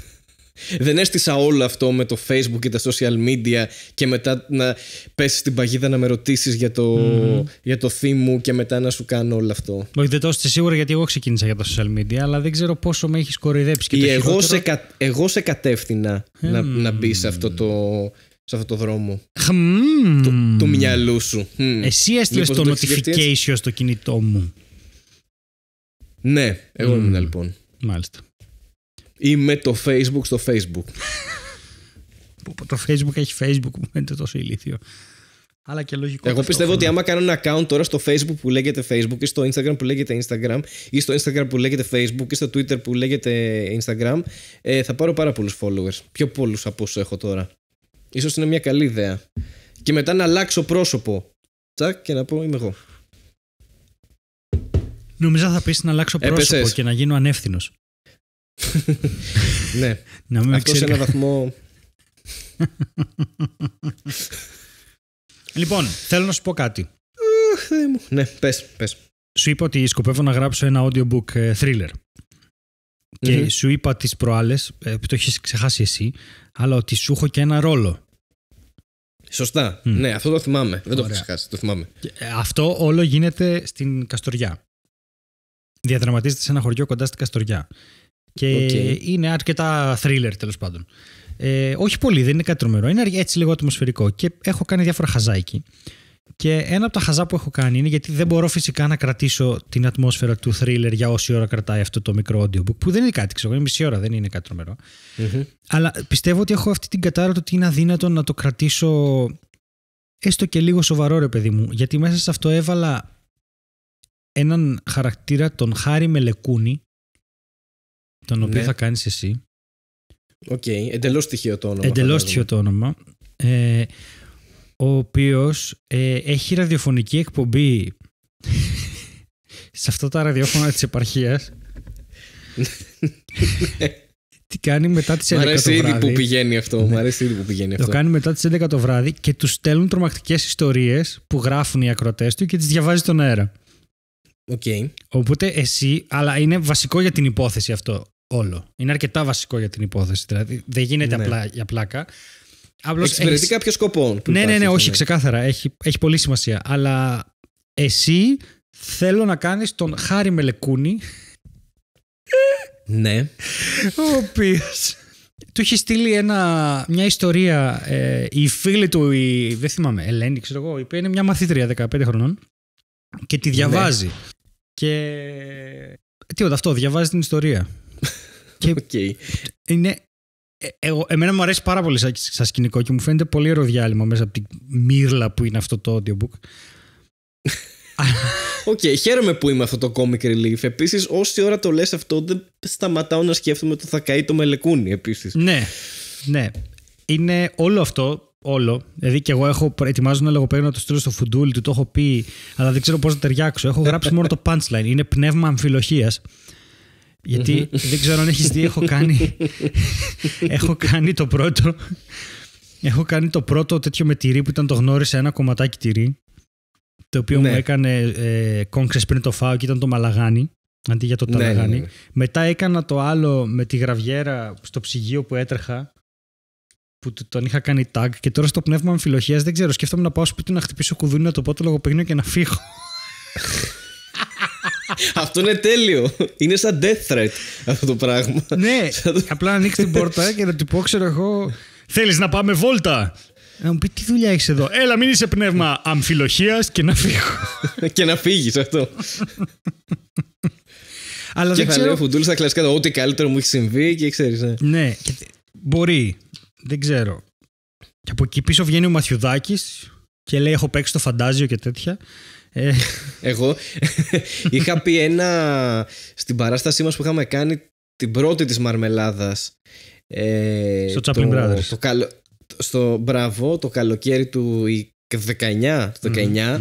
Δεν έστησα όλο αυτό με το facebook και τα social media και μετά να πέσει στην παγίδα να με ρωτήσεις για το, mm. για το theme μου και μετά να σου κάνω όλο αυτό. Όχι, δεν το έστησε σίγουρα γιατί εγώ ξεκίνησα για τα social media, αλλά δεν ξέρω πόσο με έχεις κοροϊδέψει και το εγώ, σε εγώ σε κατεύθυνα να, να μπει σε αυτό το, σε αυτό το δρόμο. Mm. Του μυαλού σου. Εσύ έστειλες το notification στο κινητό μου. Ναι, εγώ mm. ήμουν λοιπόν. Μάλιστα. Ή με το Facebook στο Facebook. το Facebook έχει Facebook, μου φαίνεται τόσο ηλίθιο. Αλλά και λογικό. Εγώ πιστεύω ότι άμα κάνω ένα account τώρα στο Facebook που λέγεται Facebook ή στο Instagram που λέγεται Instagram ή στο Instagram που λέγεται Facebook ή στο Twitter που λέγεται Instagram ε, θα πάρω πάρα πολλούς followers. Πιο πολλούς από όσους έχω τώρα. Ίσως είναι μια καλή ιδέα. Και μετά να αλλάξω πρόσωπο. Τσακ και να πω είμαι εγώ. Νομίζω θα πεις να αλλάξω πρόσωπο και να γίνω ανεύθυνος ναι. Να μην Αυτός σε έναν βαθμό. λοιπόν, θέλω να σου πω κάτι. ναι, πες, πες. Σου είπα ότι σκοπεύω να γράψω ένα audiobook ε, thriller. Και mm-hmm. σου είπα τις προάλλες, ε, που το έχεις ξεχάσει εσύ, αλλά ότι σου έχω και ένα ρόλο. Σωστά. Ναι, αυτό το θυμάμαι. Δεν το έχω ξεχάσει. Το θυμάμαι. Ε, αυτό όλο γίνεται στην Καστοριά. Διαδραματίζεται σε ένα χωριό κοντά στην Καστοριά. Και okay. είναι αρκετά θρίλερ τέλος πάντων. Ε, όχι πολύ, δεν είναι κάτι τρομερό. Είναι έτσι λίγο ατμοσφαιρικό. Και έχω κάνει διάφορα χαζάκι. Και ένα από τα χαζά που έχω κάνει είναι γιατί δεν μπορώ φυσικά να κρατήσω την ατμόσφαιρα του θρίλερ για όση ώρα κρατάει αυτό το μικρό audiobook. Που δεν είναι κάτι, ξέρω, είναι μισή ώρα, δεν είναι κάτι τρομερό. Mm-hmm. Αλλά πιστεύω ότι έχω αυτή την κατάρα ότι είναι αδύνατο να το κρατήσω έστω και λίγο σοβαρό, ρε παιδί μου. Γιατί μέσα σε αυτό έβαλα έναν χαρακτήρα, τον Χάρη Μελεκούνη, τον οποίο ναι. θα κάνεις εσύ. Οκ, okay. εντελώς τυχαίο το όνομα. Εντελώς τυχαίο το όνομα. Ε, ο οποίος ε, έχει ραδιοφωνική εκπομπή σε αυτά τα ραδιόφωνα της επαρχίας. Τι κάνει μετά τις 11 το βράδυ. Μ' ναι. αρέσει ήδη που πηγαίνει αυτό. Το κάνει μετά τις 11 το βράδυ και τους στέλνουν τρομακτικές ιστορίες που γράφουν οι ακροτές του και τις διαβάζει στον αέρα. Okay. Οπότε εσύ, αλλά είναι βασικό για την υπόθεση αυτό όλο. Είναι αρκετά βασικό για την υπόθεση. Δηλαδή δεν γίνεται ναι. απλά για πλάκα. Εξυπηρετεί έχεις... κάποιο σκοπό. ναι, ναι, ναι, ναι, όχι, ξεκάθαρα. Έχει, έχει πολύ σημασία. Αλλά εσύ θέλω να κάνεις τον Χάρη Μελεκούνη. Ναι. Ο οποίος. Του είχε στείλει ένα, μια ιστορία ε, η φίλη του, η, δεν θυμάμαι, Ελένη, ξέρω εγώ, η οποία είναι μια μαθήτρια 15 χρονών και τη ναι. διαβάζει. Ναι. Και. Ε, Τι αυτό, διαβάζει την ιστορία. Και okay. είναι, ε, εγώ, εμένα μου αρέσει πάρα πολύ σαν, σκηνικό και μου φαίνεται πολύ ροδιάλειμμα μέσα από τη μύρλα που είναι αυτό το audiobook. Οκ, okay, χαίρομαι που είμαι αυτό το comic relief. Επίσης, όση ώρα το λες αυτό, δεν σταματάω να σκέφτομαι ότι θα καεί το μελεκούνι επίσης. Ναι, ναι. Είναι όλο αυτό. Όλο. Δηλαδή και εγώ έχω, ετοιμάζω ένα λογοπαίγνιο να το στείλω στο φουντούλι του, το έχω πει, αλλά δεν ξέρω πώς να ταιριάξω. Έχω γράψει μόνο το punchline. Είναι πνεύμα αμφιλοχίας. Γιατί δεν ξέρω αν έχεις δει, έχω κάνει, έχω κάνει το πρώτο. Έχω κάνει το πρώτο τέτοιο με τυρί που ήταν το γνώρισε ένα κομματάκι τυρί το οποίο μου ναι. έκανε ε, πριν το φάω και ήταν το μαλαγάνι αντί για το ναι, ναι, ταλαγάνι. Ναι, Μετά έκανα το άλλο με τη γραβιέρα στο ψυγείο που έτρεχα που τον είχα κάνει tag και τώρα στο πνεύμα αμφιλοχία δεν ξέρω σκέφτομαι να πάω σπίτι να χτυπήσω κουδούνι να το πω το λογοπαίγνιο και να φύγω Αυτό είναι τέλειο. Είναι σαν death threat αυτό το πράγμα. Ναι, απλά να ανοίξει την πόρτα και να του ξέρω εγώ. Θέλεις να πάμε βόλτα. Ε, να μου πει τι δουλειά έχεις εδώ. Έλα, μην είσαι πνεύμα αμφιλοχίας και να φύγω. και να φύγεις αυτό. Αλλά και δεν θα ξέρω... λέω φουντούλης στα κλασικά ό,τι καλύτερο μου έχει συμβεί και ξέρεις. Ε. Ναι, ναι μπορεί. Δεν ξέρω. Και από εκεί πίσω βγαίνει ο Μαθιουδάκης και λέει έχω παίξει το φαντάζιο και τέτοια. Ε, Εγώ είχα πει ένα στην παράστασή μας που είχαμε κάνει την πρώτη της μαρμελάδας. Ε, στο το, Chaplin Brothers. Το καλο, στο Μπράβο το καλοκαίρι του 19, 19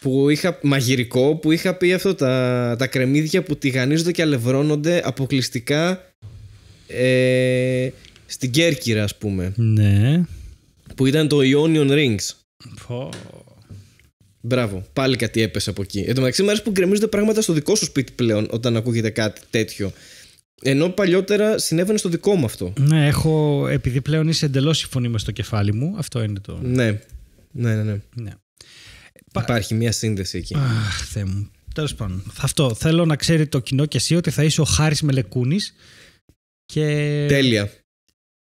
που είχα, μαγειρικό που είχα πει αυτό τα, τα κρεμμύδια που τηγανίζονται και αλευρώνονται αποκλειστικά ε, στην Κέρκυρα ας πούμε. Ναι. Που ήταν το Ionian Rings. Μπράβο, πάλι κάτι έπεσε από εκεί. Εν τω μεταξύ, μου αρέσει που γκρεμίζονται πράγματα στο δικό σου σπίτι πλέον όταν ακούγεται κάτι τέτοιο. Ενώ παλιότερα συνέβαινε στο δικό μου αυτό. Ναι, έχω. Επειδή πλέον είσαι εντελώς η φωνή με στο κεφάλι μου, αυτό είναι το. Ναι, ναι, ναι. ναι. ναι. Υπάρχει μια σύνδεση εκεί. Αχ, Θεέ μου. Τέλος πάντων. Αυτό. Θέλω να ξέρει το κοινό και εσύ ότι θα είσαι ο Χάρης Μελεκούνης. Και... Τέλεια.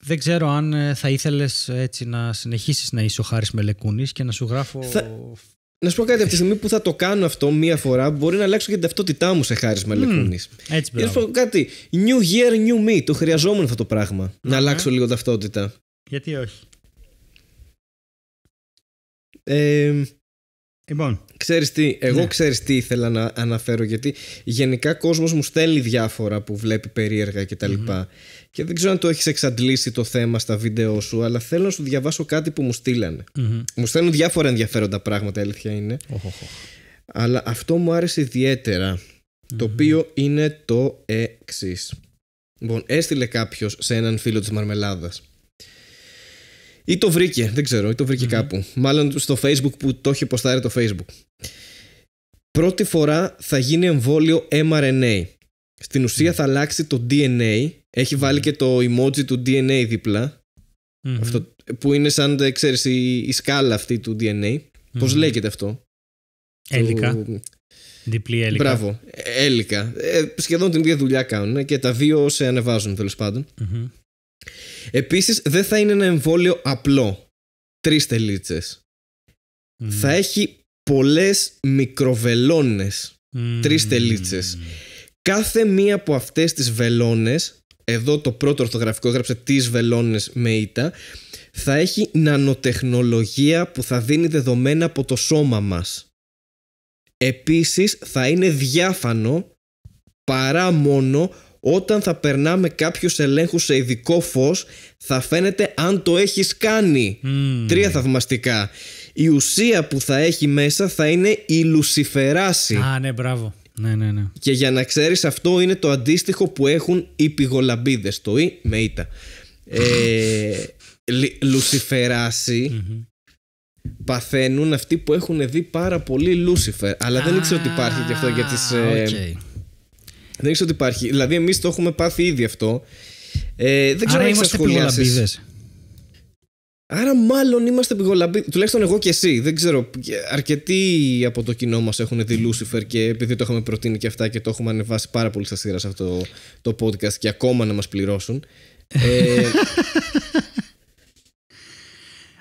Δεν ξέρω αν ε, θα ήθελες ε, έτσι να συνεχίσεις να είσαι ο Χάρης Μελεκούνης και να σου γράφω να σου πω κάτι, από τη στιγμή που θα το κάνω αυτό μία φορά, μπορεί να αλλάξω και την ταυτότητά μου σε χάρη mm. Έτσι, μπράβο. Να σου πω κάτι. New year, new me. Το χρειαζόμουν αυτό το πραγμα Να αλλάξω λίγο ταυτότητα. Γιατί όχι. Ε, Λοιπόν. Ξέρεις τι, εγώ ναι. ξέρεις τι ήθελα να αναφέρω γιατί γενικά κόσμος μου στέλνει διάφορα που βλέπει περίεργα και τα λοιπα και δεν ξέρω αν το έχεις εξαντλήσει το θέμα στα βίντεο σου αλλά θέλω να σου διαβάσω κάτι που μου στειλανε Μου στέλνουν διάφορα ενδιαφέροντα πράγματα αλήθεια είναι αλλά αυτό μου άρεσε το οποίο είναι το εξής. Λοιπόν, έστειλε κάποιος σε έναν φίλο της Μαρμελάδας ή το βρήκε, δεν ξέρω, ή το βρηκε κάπου. Μάλλον στο Facebook που το έχει υποστάρει το Facebook. Πρώτη φορά θα γίνει εμβόλιο mRNA. Στην ουσια θα αλλάξει το DNA. Έχει βάλει και το emoji του DNA διπλα Αυτό που είναι σαν, ε, ξέρεις, η, η σκάλα αυτή του DNA. Πώς λέγεται αυτό. Έλικα. Του... Διπλή έλικα. Μπράβο. Ε, έλικα. Ε, σχεδόν την ίδια δουλειά κάνουν και τα δύο σε ανεβάζουν τέλος Επίσης δεν θα είναι ένα εμβόλιο απλό. Τρεις τελίτσες. Θα έχει πολλές μικροβελόνες. Mm. Τρεις Κάθε μία από αυτές τις βελόνες, εδώ το πρώτο ορθογραφικό έγραψε τις βελόνες με ήττα, θα έχει νανοτεχνολογία που θα δίνει δεδομένα από το σώμα μας. Επίσης θα είναι διάφανο παρά μόνο όταν θα περνάμε κάποιου ελέγχους σε ειδικό φως θα φαίνεται αν το έχεις κάνει. Τρία θαυμαστικά. Η ουσία που θα έχει μέσα θα είναι η λουσιφεράση. Α, ναι, μπράβο. Ναι, ναι, ναι. Και για να ξέρεις αυτό είναι το αντίστοιχο που έχουν οι πηγολαμπίδες, το «η» με Ε, λουσιφεραση παθαίνουν αυτοί που έχουν δει πάρα πολύ Λούσιφερ. Αλλά δεν ήξερα ότι υπάρχει και αυτό για τις... Okay. Ε, δεν ξέρω ότι υπάρχει. Δηλαδή, εμείς το έχουμε πάθει ήδη αυτό. Ε, δεν ξέρω Άρα αν είμαστε πηγολαμπίδες. Άρα, μάλλον είμαστε πηγολαμπίδε. Τουλάχιστον εγώ και εσύ. Δεν ξέρω. Αρκετοί από το κοινό μας έχουν δει Λούσιφερ και επειδή το είχαμε προτείνει και αυτά και το έχουμε ανεβάσει πάρα πολύ στα σειρά σε αυτό το podcast και ακόμα να μας πληρώσουν. Ε,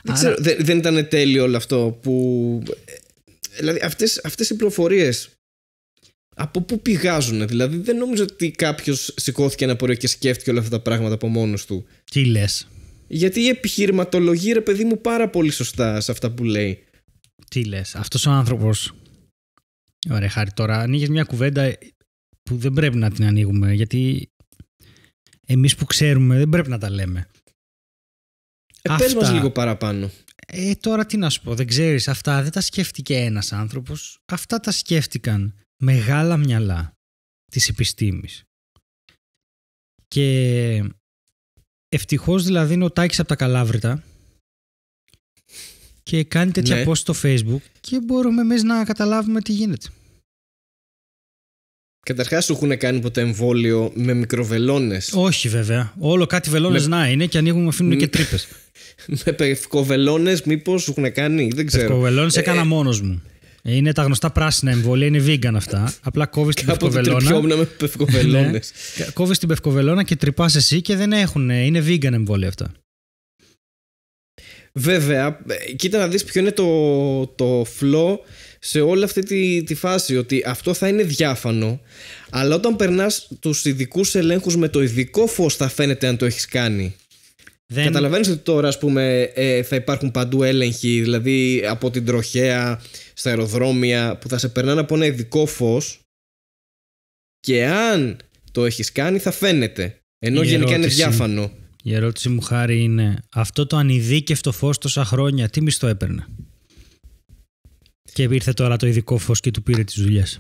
δεν, ξέρω, δεν, δεν ήταν τέλειο όλο αυτό που. Ε, δηλαδή, αυτές, αυτές οι πληροφορίες από πού πηγάζουν. Δηλαδή, δεν νομίζω ότι κάποιος σηκώθηκε ένα πορείο και σκέφτηκε όλα αυτά τα πράγματα από μόνος του. Τι λες. Γιατί η επιχειρηματολογία ρε παιδί μου πάρα πολύ σωστά σε αυτά που λέει. Τι λες. Αυτός ο άνθρωπος. Ωραία, χάρη τώρα. Ανοίγεις μια κουβέντα που δεν πρέπει να την ανοίγουμε. Γιατί εμείς που ξέρουμε δεν πρέπει να τα λέμε. Ε, αυτά... Πες λίγο παραπάνω. Ε, τώρα τι να σου πω, δεν ξέρεις, αυτά δεν τα σκέφτηκε ένας άνθρωπος, αυτά τα σκέφτηκαν μεγάλα μυαλά της επιστήμης. Και ευτυχώς δηλαδή είναι ο Τάκης από τα Καλάβρητα και κάνει τέτοια ναι. post στο facebook και μπορούμε εμείς να καταλάβουμε τι γίνεται. Καταρχάς σου έχουν κάνει ποτέ εμβόλιο με μικροβελόνες. Όχι βέβαια. Όλο κάτι βελόνες να είναι και ανοίγουν αφήνουν και τρύπες. με πευκοβελόνες μήπως σου έχουν κάνει, δεν ξέρω. Πευκοβελόνες ε... έκανα ε, μόνος μου. Είναι τα γνωστά πράσινα εμβόλια, είναι vegan αυτά. Απλά κόβεις την πευκοβελώνα. με ναι. πευκοβελώνες. κόβεις την πευκοβελώνα και τρυπάς εσύ και δεν έχουν. Ε, είναι vegan εμβόλια αυτά. Βέβαια, ε, κοίτα να δεις ποιο είναι το, το flow σε όλη αυτή τη, φάση ότι αυτό θα είναι διάφανο αλλά όταν περνάς τους ειδικούς ελέγχους με το ειδικό φως θα φαίνεται αν το έχεις κάνει δεν... Καταλαβαίνεις ότι τώρα ας πούμε ε, θα υπάρχουν παντού έλεγχοι δηλαδή από την τροχέα στα αεροδρόμια που θα σε περνάνε από ένα ειδικό φως και αν το έχεις κάνει θα φαίνεται ενώ η γενικά είναι διάφανο. Η ερώτηση μου χάρη είναι αυτό το ανειδίκευτο φως τόσα χρόνια τι μισθό έπαιρνε και ήρθε τώρα το ειδικό φως και του πήρε τις δουλειές.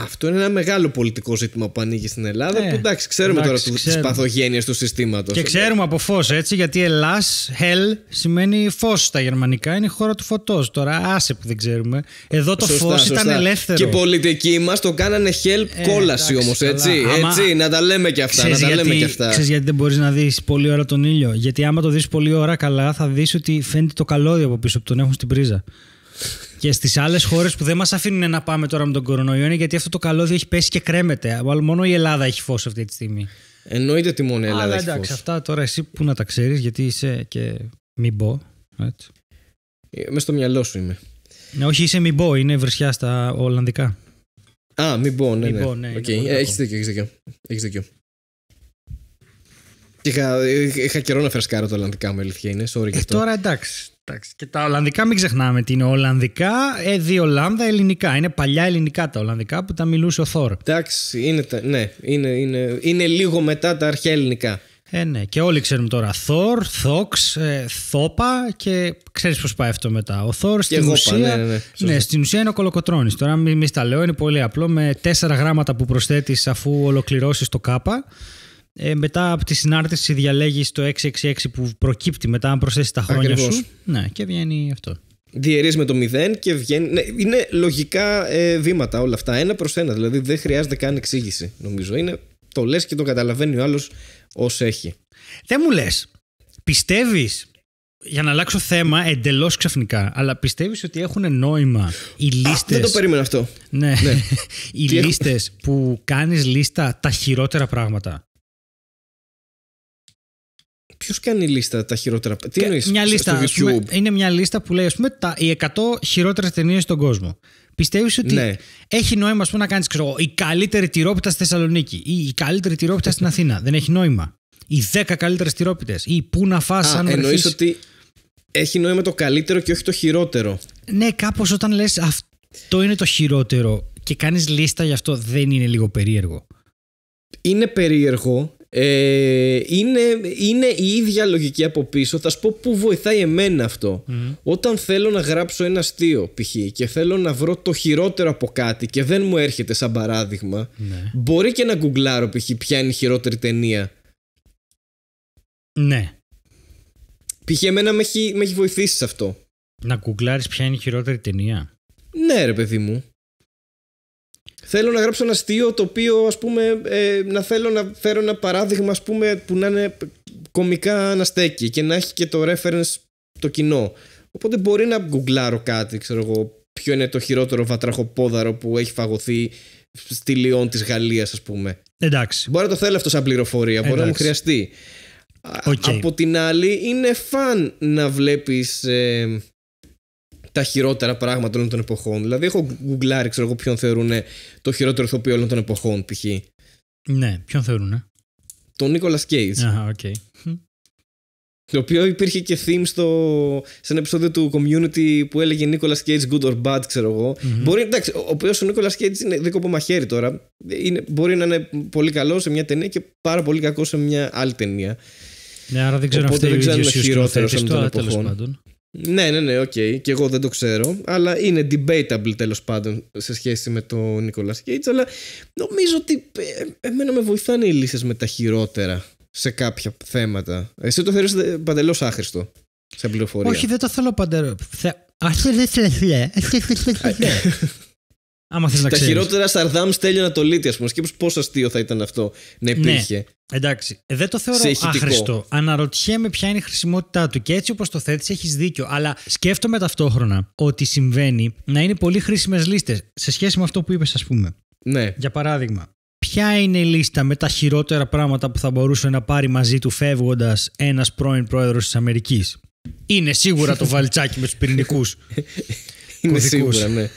Αυτό είναι ένα μεγάλο πολιτικό ζήτημα που ανοίγει στην Ελλάδα. Ε, που εντάξει, ξέρουμε τώρα τι παθογένειες του συστήματος. Και ξέρουμε από φως, έτσι, γιατί Ελλάς, Hell σημαίνει φως στα γερμανικά, είναι η χώρα του φωτός. Τώρα άσε που δεν ξέρουμε. Εδώ το φως ήταν ελεύθερο. Και οι πολιτικοί μας το κάνανε help ε, κόλαση όμω, έτσι. Να τα λέμε και αυτά. Ξέρεις να τα λέμε και αυτά. γιατί δεν μπορείς να δεις πολλή ώρα τον ήλιο. Γιατί άμα το δεις πολλή ώρα καλά, θα δεις ότι φαίνεται το καλώδιο από πίσω που τον έχουν στην πρίζα. Και στις άλλες χώρες που δεν μας αφήνουν να πάμε τώρα με τον κορονοϊό είναι γιατί αυτό το καλώδιο έχει πέσει και κρέμεται. Μόνο η Ελλάδα έχει φως αυτή τη στιγμή. Εννοείται ότι μόνο η Ελλάδα Αλλά, εντάξει, αυτά τώρα εσύ που να τα ξέρεις, γιατί είσαι και μην πω. Ε, μες στο μυαλό σου είμαι. Ναι, όχι, είσαι μην πω, είναι βρισιά στα Ολλανδικά. Α, μην πω, ναι. ναι. Έχεις δίκιο, έχεις δίκιο. Έχεις δίκιο. Και είχα, είχα καιρό να φρεσκάρω τα Ολλανδικά με αλήθεια είναι. Ε, τώρα εντάξει. Εντάξει, και τα Ολλανδικά μην ξεχνάμε ότι είναι Ολλανδικά, ε, ελληνικά. Είναι παλιά ελληνικά τα Ολλανδικά που τα μιλούσε ο Θόρ. Εντάξει, είναι, τα, ναι, είναι, είναι, είναι λίγο μετά τα αρχαία ελληνικά. Ε, ναι, και όλοι ξέρουμε τώρα Θόρ, Θόξ, ε, Θόπα και ξέρεις πώς πάει αυτό μετά. Ο Θόρ στην ουσία. Ναι, ναι, ναι, ναι, στην ουσία είναι ο κολοκοτρόνη. Τώρα μην μη τα λέω, είναι πολύ απλό με τέσσερα γράμματα που προσθέτεις αφού ολοκληρώσεις το κάπα ε, μετά από τη συνάρτηση διαλέγεις το 666 που προκύπτει μετά αν προσθέσεις τα χρόνια σου. Ναι, και βγαίνει αυτό. Διαιρείς με το 0 και βγαίνει... Ναι, είναι λογικά ε, βήματα όλα αυτά, ένα προς ένα. Δηλαδή δεν χρειάζεται καν εξήγηση, νομίζω. Είναι, το λες και το καταλαβαίνει ο άλλος ως έχει. Δεν μου λες, πιστεύεις για να αλλάξω θέμα εντελώς ξαφνικά, αλλά πιστεύεις ότι έχουν νόημα οι λίστε. Δεν το περίμενα αυτό. Ναι. ναι. οι λίστες που κάνεις λίστα τα χειρότερα πράγματα. Ποιος κάνει λίστα τα χειρότερα. Τι Κα... εννοείς μια λίστα, στο YouTube. είναι μια λίστα που λέει, ας πούμε, τα, οι 100 χειρότερες ταινίες στον κόσμο. Πιστεύεις ότι ναι. έχει νόημα, ας πούμε, να κάνεις, η καλύτερη τυρόπιτα στη Θεσσαλονίκη ή η καλύτερη τυρόπιτα στην Αθήνα. Δεν έχει νόημα. Οι 10 καλύτερες τυρόπιτες ή πού να φά, αν Εννοείς ότι έχει νόημα το καλύτερο και όχι το χειρότερο. Ναι, κάπως όταν λες αυτό είναι το χειρότερο και κάνεις λίστα γι' αυτό, δεν είναι λίγο περίεργο. Είναι περίεργο, ε, είναι, είναι η ίδια λογική από πίσω. Θα σου πω πού βοηθάει εμένα αυτό. Όταν θέλω να γράψω ένα αστείο, π.χ., και θέλω να βρω το χειρότερο από κάτι και δεν μου έρχεται σαν παράδειγμα, ναι. μπορεί και να γκουγκλάρω, π.χ., ποια είναι η χειρότερη ταινία. Ναι. Π.χ., εμένα με έχει, με βοηθήσει αυτό. Να γκουγκλάρεις ποια είναι η χειρότερη ταινία. Ναι, ρε παιδί μου. Θέλω να γράψω ένα αστείο το οποίο ας πούμε ε, να θέλω να φέρω ένα παράδειγμα ας πούμε που να είναι κομικά να στέκει και να έχει και το reference το κοινό. Οπότε μπορεί να γκουγκλάρω κάτι, ξέρω εγώ, ποιο είναι το χειρότερο βατραχοπόδαρο που έχει φαγωθεί στη Λιόν της Γαλλίας ας πούμε. Εντάξει. Μπορεί να το θέλω αυτό σαν πληροφορία, μπορεί να μου χρειαστεί. Από την άλλη είναι φαν να βλέπεις... Ε, τα χειρότερα πράγματα όλων των εποχών. Δηλαδή, έχω γκουγκλάρει, ξέρω εγώ, ποιον θεωρούν το χειρότερο ηθοποιό όλων των εποχών, π.χ. Ναι, ποιον θεωρούν. Τον Νίκολα Κέιτ. Αχ, οκ. Hm. Το οποίο υπήρχε και theme στο, σε ένα επεισόδιο του community που έλεγε Νίκολα Cage good or bad, ξέρω εγώ. Mm-hmm. Μπορεί, εντάξει, ο οποίος ο Νίκολα Cage είναι δίκο από μαχαίρι τώρα. Είναι, μπορεί να είναι πολύ καλό σε μια ταινία και πάρα πολύ κακό σε μια άλλη ταινία. Ναι, άρα δεν ξέρω αν αυτό είναι ο ίδιο ο σκηνοθέτη εποχών. Ναι, ναι, ναι, οκ. Okay. Και εγώ δεν το ξέρω. Αλλά είναι debatable τέλος πάντων σε σχέση με τον Νικολά Κέιτ. Αλλά νομίζω ότι ε, εμένα με βοηθάνε οι λύσεις με τα χειρότερα σε κάποια θέματα. Εσύ το θεωρείς ε, παντελώς άχρηστο σε πληροφορία. Όχι, δεν το θέλω παντελώ. θέλω. Άμα θες τα χειρότερα Σαρδάμ στέλνει ανατολίτη ας πούμε. Σκέψου πόσο αστείο θα ήταν αυτό να ναι, υπήρχε. Ναι. Εντάξει. Ε, δεν το θεωρώ άχρηστο. Αναρωτιέμαι ποια είναι η χρησιμότητά του. Και έτσι όπως το θέτεις, έχεις δίκιο. Αλλά σκέφτομαι ταυτόχρονα ότι συμβαίνει να είναι πολύ χρήσιμες λίστες σε σχέση με αυτό που είπες, ας πούμε. Ναι. Για παράδειγμα, ποια είναι η λίστα με τα χειρότερα πράγματα που θα μπορούσε να πάρει μαζί του φεύγοντας ένας πρώην πρόεδρος της Αμερικής. Είναι σίγουρα το βαλτσάκι με τους πυρηνικούς. είναι σίγουρα, ναι.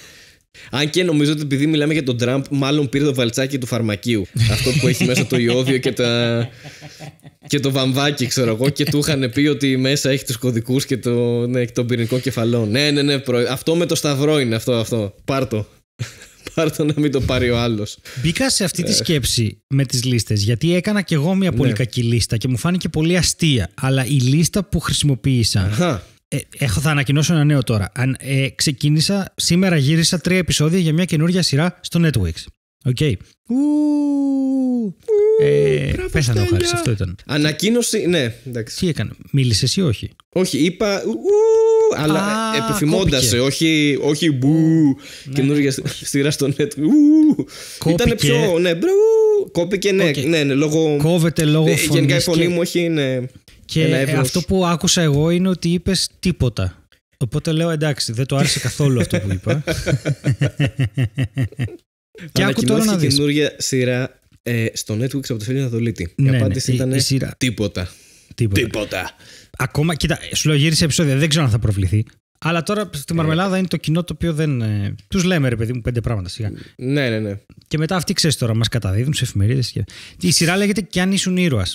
Αν και νομίζω ότι επειδή μιλάμε για τον Τραμπ, μάλλον πήρε το βαλτσάκι του φαρμακείου. Αυτό που έχει μέσα το ιόδιο και, τα... και το βαμβάκι, ξέρω εγώ. Και του είχαν πει ότι μέσα έχει τους κωδικούς και το... ναι, τον πυρηνικό κεφαλό. Ναι, ναι, ναι. Αυτό με το σταυρό είναι αυτό. αυτό. Πάρτο. Πάρτο να μην το πάρει ο άλλος. Μπήκα σε αυτή τη ε. σκέψη με τις λίστες. Γιατί έκανα κι εγώ μια πολύ ναι. κακή λίστα και μου φάνηκε πολύ αστεία. Αλλά η λίστα που χρησιμοποίησα. Ε, έχω, θα ανακοινώσω ένα νέο τώρα. Αν, ε, ξεκίνησα, σήμερα γύρισα τρία επεισόδια για μια καινούργια σειρά στο Netflix. Οκ. Okay. Ε, πέθανε ο Χάρης, αυτό ήταν. Ανακοίνωση, ναι. Εντάξει. Τι έκανε, μίλησες ή όχι. Όχι, είπα αλλά επιθυμώντα, όχι, όχι μπου, ναι, καινούργια σειρά στο net. Ήταν πιο, ναι, μπρου, κόπηκε, ναι, ναι, ναι, λόγω... Κόβεται λόγω φωνής. Ναι, γενικά η φωνής μου έχει, ναι. Και αυτό που άκουσα εγώ είναι ότι είπες τίποτα. Οπότε λέω εντάξει, δεν το άρεσε καθόλου αυτό που είπα. και άκου τώρα να δεις. καινούργια σειρά ε, στο Netflix από το Φίλιο Αναδολίτη. Ναι, ναι. η απάντηση ναι, ήταν Τίποτα. Τίποτα. τίποτα. Ακόμα, κοίτα, σου λέω γύρισε επεισόδια, δεν ξέρω αν θα προβληθεί. Αλλά τώρα στη ε. Μαρμελάδα είναι το κοινό το οποίο δεν. Ε, Τους λέμε ρε παιδί μου πέντε πράγματα σιγά. Ναι, ναι, ναι. Και μετά αυτοί ξέρεις τώρα, μας καταδίδουν σε εφημερίδες. Και... Η σειρά λέγεται Κι αν ήσουν ήρωας.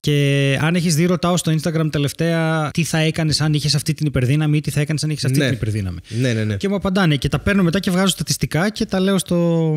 Και αν έχεις δει, ρωτάω στο Instagram τελευταία τι θα έκανες αν είχες αυτή την υπερδύναμη ή τι θα έκανες αν είχες αυτή ναι. την υπερδύναμη. Ναι, ναι, ναι. Και μου απαντάνε και τα παίρνω μετά και βγάζω στατιστικά και τα λέω στο,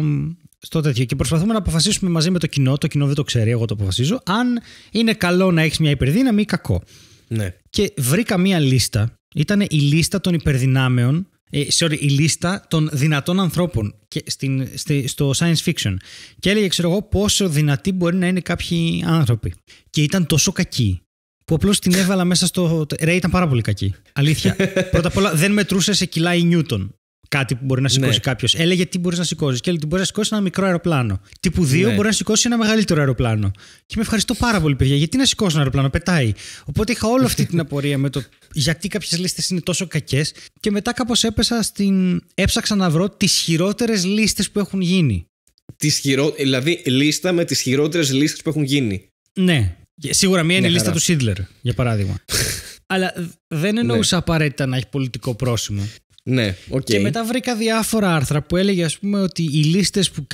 στο τέτοιο. Και προσπαθούμε να αποφασίσουμε μαζί με το κοινό. Το κοινό δεν το ξέρει, εγώ το αποφασίζω. Αν είναι καλό να έχεις μια υπερδύναμη ή κακό. Ναι. Και βρήκα μια λίστα. Ήταν η λίστα των υπερδυνάμεων ε, sorry, η λίστα των δυνατών ανθρώπων και στην, στη, στο science fiction. Και έλεγε, ξέρω εγώ, πόσο δυνατοί μπορεί να είναι κάποιοι άνθρωποι. Και ήταν τόσο κακοί που απλώς την έβαλα μέσα στο. Ρε, ήταν πάρα πολύ κακή. Αλήθεια. Πρώτα απ' όλα δεν μετρούσε σε κιλά η Νιούτον. Κάτι που μπορεί να σηκώσει ναι. κάποιος. Έλεγε τι μπορείς να σηκώσεις. Και έλεγε μπορείς να σηκώσεις ένα μικρό αεροπλάνο. Τύπου 2 ναι. μπορείς να σηκώσεις ένα μεγαλύτερο αεροπλάνο. Και με ευχαριστώ πάρα πολύ, παιδιά. Γιατί να σηκώσει ένα αεροπλάνο, πετάει. Οπότε είχα όλη αυτή την απορία με το γιατί κάποιες λίστες είναι τόσο κακές. Και μετά κάπως έπεσα στην. έψαξα να βρω τις χειρότερες λίστες που έχουν γίνει. Τις χειρό... Δηλαδή, λίστα με τις χειρότερες λίστες που έχουν γίνει. Ναι. Σίγουρα μία είναι η λίστα του Σίτλερ, για παράδειγμα. Αλλά δεν ναι. εννοούσα ναι. απαραίτητα να έχει πολιτικό πρόσημο. Ναι, okay. Και μετά βρήκα διάφορα άρθρα που έλεγε, ας πούμε, ότι οι λίστες που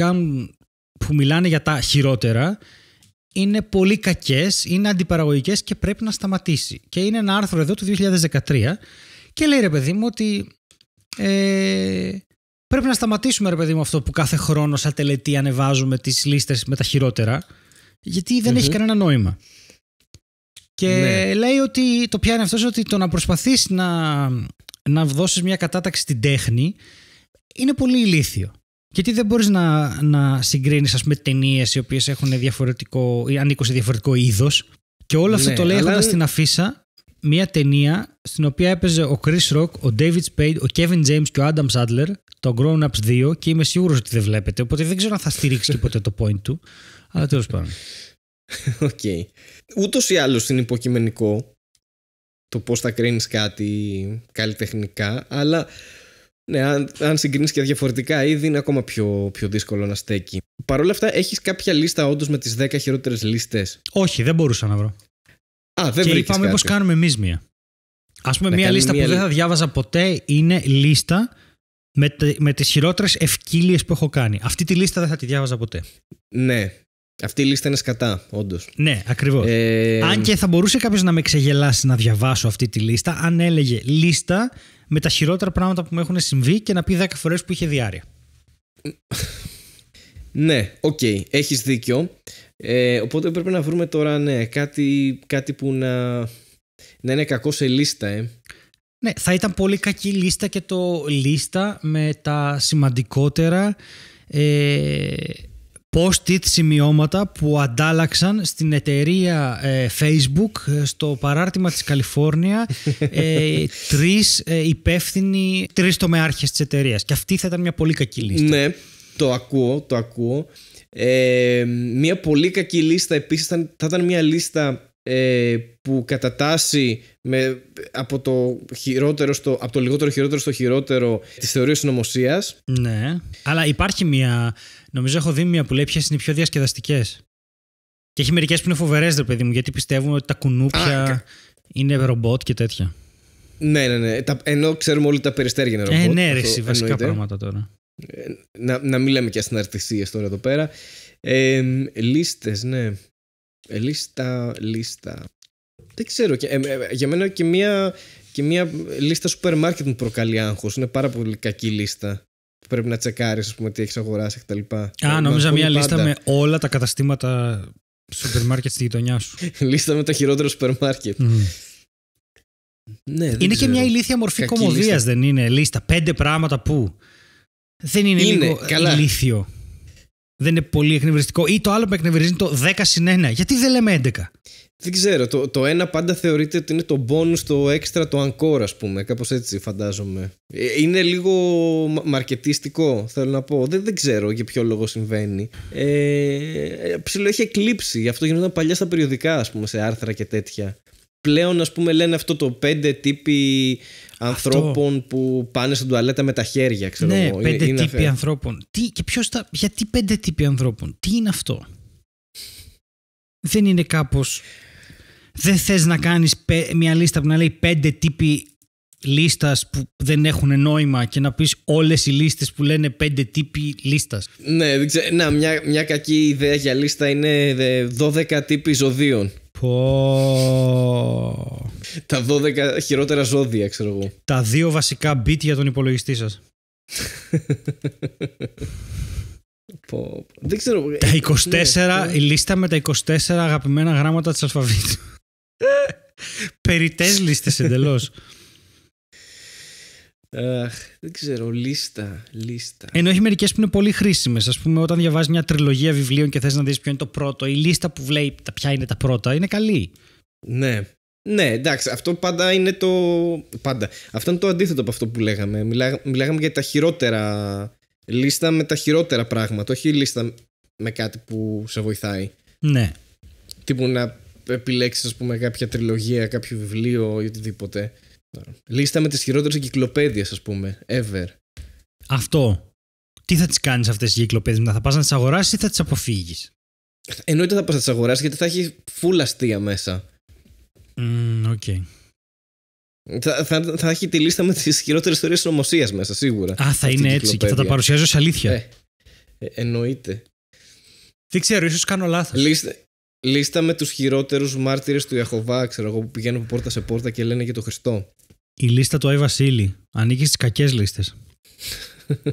που μιλάνε για τα χειρότερα είναι πολύ κακές, είναι αντιπαραγωγικές και πρέπει να σταματήσει. Και είναι ένα άρθρο εδώ του 2013 και λέει ρε παιδί μου ότι ε, πρέπει να σταματήσουμε ρε παιδί μου αυτό που κάθε χρόνο σαν τελετή ανεβάζουμε τις λίστες με τα χειρότερα γιατί δεν έχει κανένα νόημα. Και ναι. λέει ότι το πιάνει αυτός ότι το να προσπαθείς να, να δώσεις μια κατάταξη στην τέχνη είναι πολύ ηλίθιο. Γιατί δεν μπορείς να, να συγκρίνεις, ας πούμε, ταινίες οι οποίες έχουν διαφορετικό ή ανήκουν σε διαφορετικό είδος. Και όλο αυτό ναι, το λέει αλλά... έχοντα στην αφίσα μια ταινία στην οποία έπαιζε ο Chris Rock, ο David Spade, ο Kevin James και ο Adam Sandler, το Grown Ups 2 και είμαι σίγουρος ότι δεν βλέπετε, οπότε δεν ξέρω αν θα στηρίξει και ποτέ το point του, αλλά τέλος πάντων. Οκ. Okay. Ούτως ή άλλως είναι υποκειμενικό το πώς θα κρίνεις κάτι καλλιτεχνικά, αλλά ναι, αν, αν συγκρίνεις και διαφορετικά είδη, είναι ακόμα πιο, πιο δύσκολο να στέκει. Παρ' όλα αυτά, έχεις κάποια λίστα όντως με τις 10 χειρότερες λίστες. Όχι, δεν μπορούσα να βρω. Α, δεν και είπαμε πώ κάνουμε εμείς μία. Ας πούμε, μία λίστα που δεν θα διάβαζα ποτέ είναι λίστα με, με τις χειρότερες ευκύλειε που έχω κάνει. Αυτή τη λίστα δεν θα τη διάβαζα ποτέ. Ναι. Αυτή η λίστα είναι σκατά, όντως. Ναι, ακριβώς. Ε... Αν και θα μπορούσε κάποιος να με ξεγελάσει να διαβάσω αυτή τη λίστα, αν έλεγε λίστα με τα χειρότερα πράγματα που μου έχουν συμβεί και να πει 10 φορές που είχε διάρρεια. Ναι, οκ, okay, έχεις δίκιο. Ε, οπότε πρέπει να βρούμε τώρα ναι, κάτι, κάτι που να, να είναι κακό σε λίστα. Ε. Ναι, θα ήταν πολύ κακή λίστα και το λίστα με τα σημαντικότερα ε, post-it σημειώματα που αντάλλαξαν στην εταιρεία ε, Facebook ε, στο παράρτημα της Καλιφόρνια ε, τρεις ε, υπεύθυνοι, τρεις τομεάρχες της εταιρείας. Και αυτή θα ήταν μια πολύ κακή λίστα. Ναι, το ακούω, το ακούω. Ε, μια πολύ κακή λίστα επίσης θα, ήταν μια λίστα που κατατάσσει με, από, το χειρότερο στο, από το λιγότερο χειρότερο στο χειρότερο της θεωρίας συνωμοσία. Ναι, αλλά υπάρχει μια Νομίζω έχω δει μια που λέει ποιες είναι οι πιο διασκεδαστικές. Και έχει μερικές που είναι φοβερές, ρε παιδί μου, γιατί πιστεύουν ότι τα κουνούπια Α, είναι ρομπότ και τέτοια. Ναι, ναι, ναι. Τα, ενώ ξέρουμε όλοι τα περιστέρια είναι ε, ρομπότ. Ε, ναι, ρε, βασικά εννοείται. πράγματα τώρα. Ε, να, να μην λέμε και ασυναρτησίες τώρα εδώ πέρα. Ναι. Ε, Λίστες, ναι. λίστα, λίστα. Δεν ξέρω. ε, ε, για μένα και μία, και μία λίστα σούπερ μάρκετ μου προκαλεί άγχος. Είναι πάρα πολύ κακή λίστα που πρέπει να τσεκάρεις, ας πούμε, τι έχεις αγοράσει κτλ. Α, νόμιζα μια λίστα με όλα τα καταστήματα σούπερ μάρκετ στη γειτονιά σου. λίστα με το χειρότερο σούπερ μάρκετ. Ναι, είναι και μια ηλίθια μορφή κομμωδία, δεν είναι. Λίστα. Πέντε πράγματα που. Δεν είναι, λίγο καλά. ηλίθιο δεν είναι πολύ εκνευριστικό ή το άλλο που εκνευρίζει είναι το 10 συν 1. Γιατί δεν λέμε 11. Δεν ξέρω. Το, το ένα πάντα θεωρείται ότι είναι το bonus, το extra, το encore, ας πούμε. Κάπως έτσι φαντάζομαι. Ε, είναι λίγο μαρκετίστικο, θέλω να πω. Δεν, δεν ξέρω για ποιο λόγο συμβαίνει. Ε, ε ψηλό έχει εκλείψει. Γι' αυτό γινόταν παλιά στα περιοδικά, ας πούμε, σε άρθρα και τέτοια. Πλέον, ας πούμε, λένε αυτό το 5 τύποι ανθρώπων που πάνε στην τουαλέτα με τα χέρια, ξέρω ναι, εγώ. Ε, πέντε είναι τύποι ανθρώπων. και ποιος τα, γιατί πέντε τύποι ανθρώπων, τι είναι αυτό. Δεν είναι κάπως. Δεν θες να κάνεις μια λίστα που να λέει πέντε τύποι λίστας που δεν έχουν νόημα και να πεις όλες οι λίστες που λένε πέντε τύποι λίστας. Ναι, μια, μια κακή ιδέα για λίστα είναι 12 τύποι ζωδίων. Πω. Τα 12 χειρότερα ζώδια, ξέρω εγώ. Τα δύο βασικά beat για τον υπολογιστή σας. Πω. Δεν ξέρω. Τα 24, ναι, ναι. η λίστα με τα 24 αγαπημένα γράμματα της αλφαβήτου. Περιτέ λίστες εντελώς. Αχ, δεν ξέρω, λίστα, λίστα. Ενώ έχει μερικές που είναι πολύ χρήσιμες. Ας πούμε, όταν διαβάζεις μια τριλογία βιβλίων και θες να δεις ποιο είναι το πρώτο, η λίστα που βλέπει τα ποια είναι τα πρώτα είναι καλή. Ναι. Ναι, εντάξει, αυτό πάντα είναι το. Πάντα. Αυτό είναι το αντίθετο από αυτό που λέγαμε. Μιλά... Μιλάγαμε για τα χειρότερα. Λίστα με τα χειρότερα πράγματα. Όχι λίστα με κάτι που σε βοηθάει. Ναι. Τύπου να επιλέξεις, ας πούμε, κάποια τριλογία, κάποιο βιβλίο ή οτιδήποτε. Λίστα με τις χειρότερες εγκυκλοπαίδειες, ας πούμε. Ever. Αυτό. Τι θα τις κάνεις αυτές οι εγκυκλοπαίδειε μετά, θα πας να τις αγοράσεις ή θα τις αποφύγεις. Εννοείται θα πας να τις αγοράσεις γιατί θα έχει φούλα αστεία μέσα. Οκ. Okay. Θα, θα, έχει τη λίστα με τις χειρότερες θεωρίε νομοσίας μέσα, σίγουρα. Α, θα είναι έτσι και θα τα παρουσιάζω σε αλήθεια. Ε, ε, εννοείται. Δεν ξέρω, ίσως κάνω λάθος. Λίστα, λίστα με τους χειρότερους μάρτυρες του Ιαχοβά, ξέρω εγώ, που πηγαίνουν από πόρτα σε πόρτα και λένε για τον Χριστό. Η λίστα του Άι Βασίλη ανήκει στις κακές λίστες.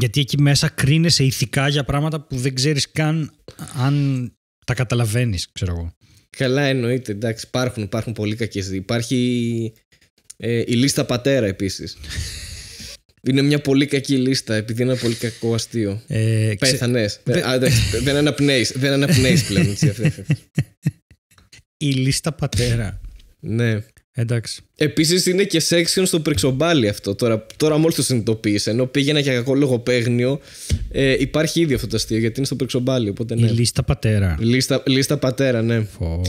Γιατί εκεί μέσα κρίνεσαι ηθικά για πράγματα που δεν ξέρεις καν αν τα καταλαβαίνεις, ξέρω εγώ. Καλά εννοείται, εντάξει, υπάρχουν, υπάρχουν πολύ κακές. Υπάρχει ε, η λίστα πατέρα επίσης. Είναι μια πολύ κακή λίστα επειδή είναι ένα πολύ κακό αστείο. Ε, Πέθανε. Ξε... δεν αναπνέεις. Δεν αναπνέεις πλέον. Η λίστα πατέρα. ναι. Εντάξει. Επίσης είναι και section στο πρεξομπάλι αυτό. Τώρα, τώρα μόλις το συνειδητοποίησε. Ενώ πήγαινα για κακό λόγο παίγνιο, ε, υπάρχει ήδη αυτό το αστείο γιατί είναι στο πρεξομπάλι. Οπότε, ναι. Η λίστα πατέρα. Λίστα, λίστα πατέρα, ναι. Φω...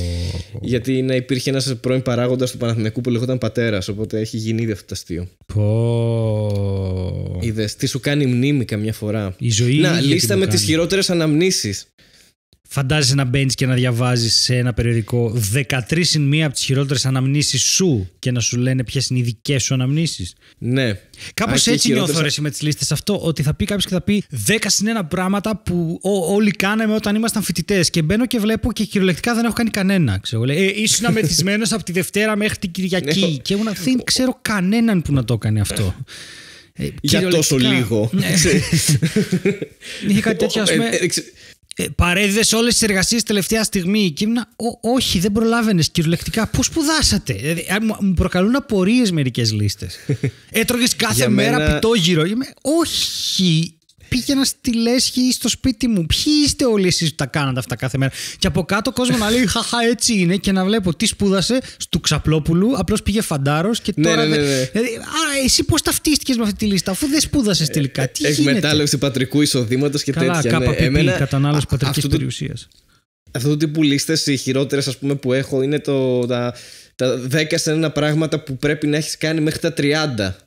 Γιατί ναι, υπήρχε ένας πρώην παράγοντας του Παναθηνικού που λεγόταν πατέρας. Οπότε έχει γίνει ήδη αυτό το αστείο. Πώ! Είδες τι σου κάνει μνήμη καμιά φορά. Η ζωή Να, λίστα με τις χειρότερες αναμνήσεις Φαντάζεσαι να μπαίνεις και να διαβάζεις σε ένα περιοδικό 13 συν 1 από τις χειρότερες αναμνήσεις σου και να σου λένε ποιες είναι οι δικές σου αναμνήσεις. Ναι. Κάπως έτσι είναι νιώθω ρε, με τις λίστες αυτό, ότι θα πει κάποιος και θα πει 10 συν 1 πράγματα που όλοι κάναμε όταν ήμασταν φοιτητές. Και μπαίνω και βλέπω και κυριολεκτικά δεν έχω κάνει κανένα. Ξέρω. Ε, ήσουν αμεθισμένο από τη Δευτέρα μέχρι την Κυριακή. Ναι. και ήμουν, δεν ξέρω κανέναν που να το κάνει αυτό. Ε, για τόσο λίγο. Ναι. Είχε κάτι τέτοιο, ας ε, παρέδιδες όλες τις εργασίες τελευταία στιγμή η Κίμνα. όχι, δεν προλάβαινες κυριολεκτικά. Πώ σπουδάσατε. Δηλαδή, μου προκαλούν απορίες μερικές λίστες. Έτρωγες κάθε μέρα μένα... πιτόγυρο. Είμαι, όχι, πήγαινα στη λέσχη ή στο σπίτι μου. Ποιοι είστε όλοι εσείς που τα κάνατε αυτά κάθε μέρα. Και από κάτω κόσμο να λέει Χαχά, έτσι είναι. Και να βλέπω τι σπούδασε του Ξαπλόπουλου. Απλώς πήγε φαντάρος και ναι, τώρα. Ναι, ναι, ναι. Δηλαδή, α, εσύ πώς ταυτίστηκες με αυτή τη λίστα, αφού δεν σπούδασες ε, τελικά. Τι Εκμετάλλευση πατρικού εισοδήματος και Καλά, τέτοια. Ναι. Καλά, Εμένα... κατανάλωση πατρική περιουσίας. Αυτό το τύπου λίστες, οι χειρότερες που έχω είναι το, τα, τα 10 σε ένα πράγματα που πρέπει να έχεις κάνει μέχρι τα 30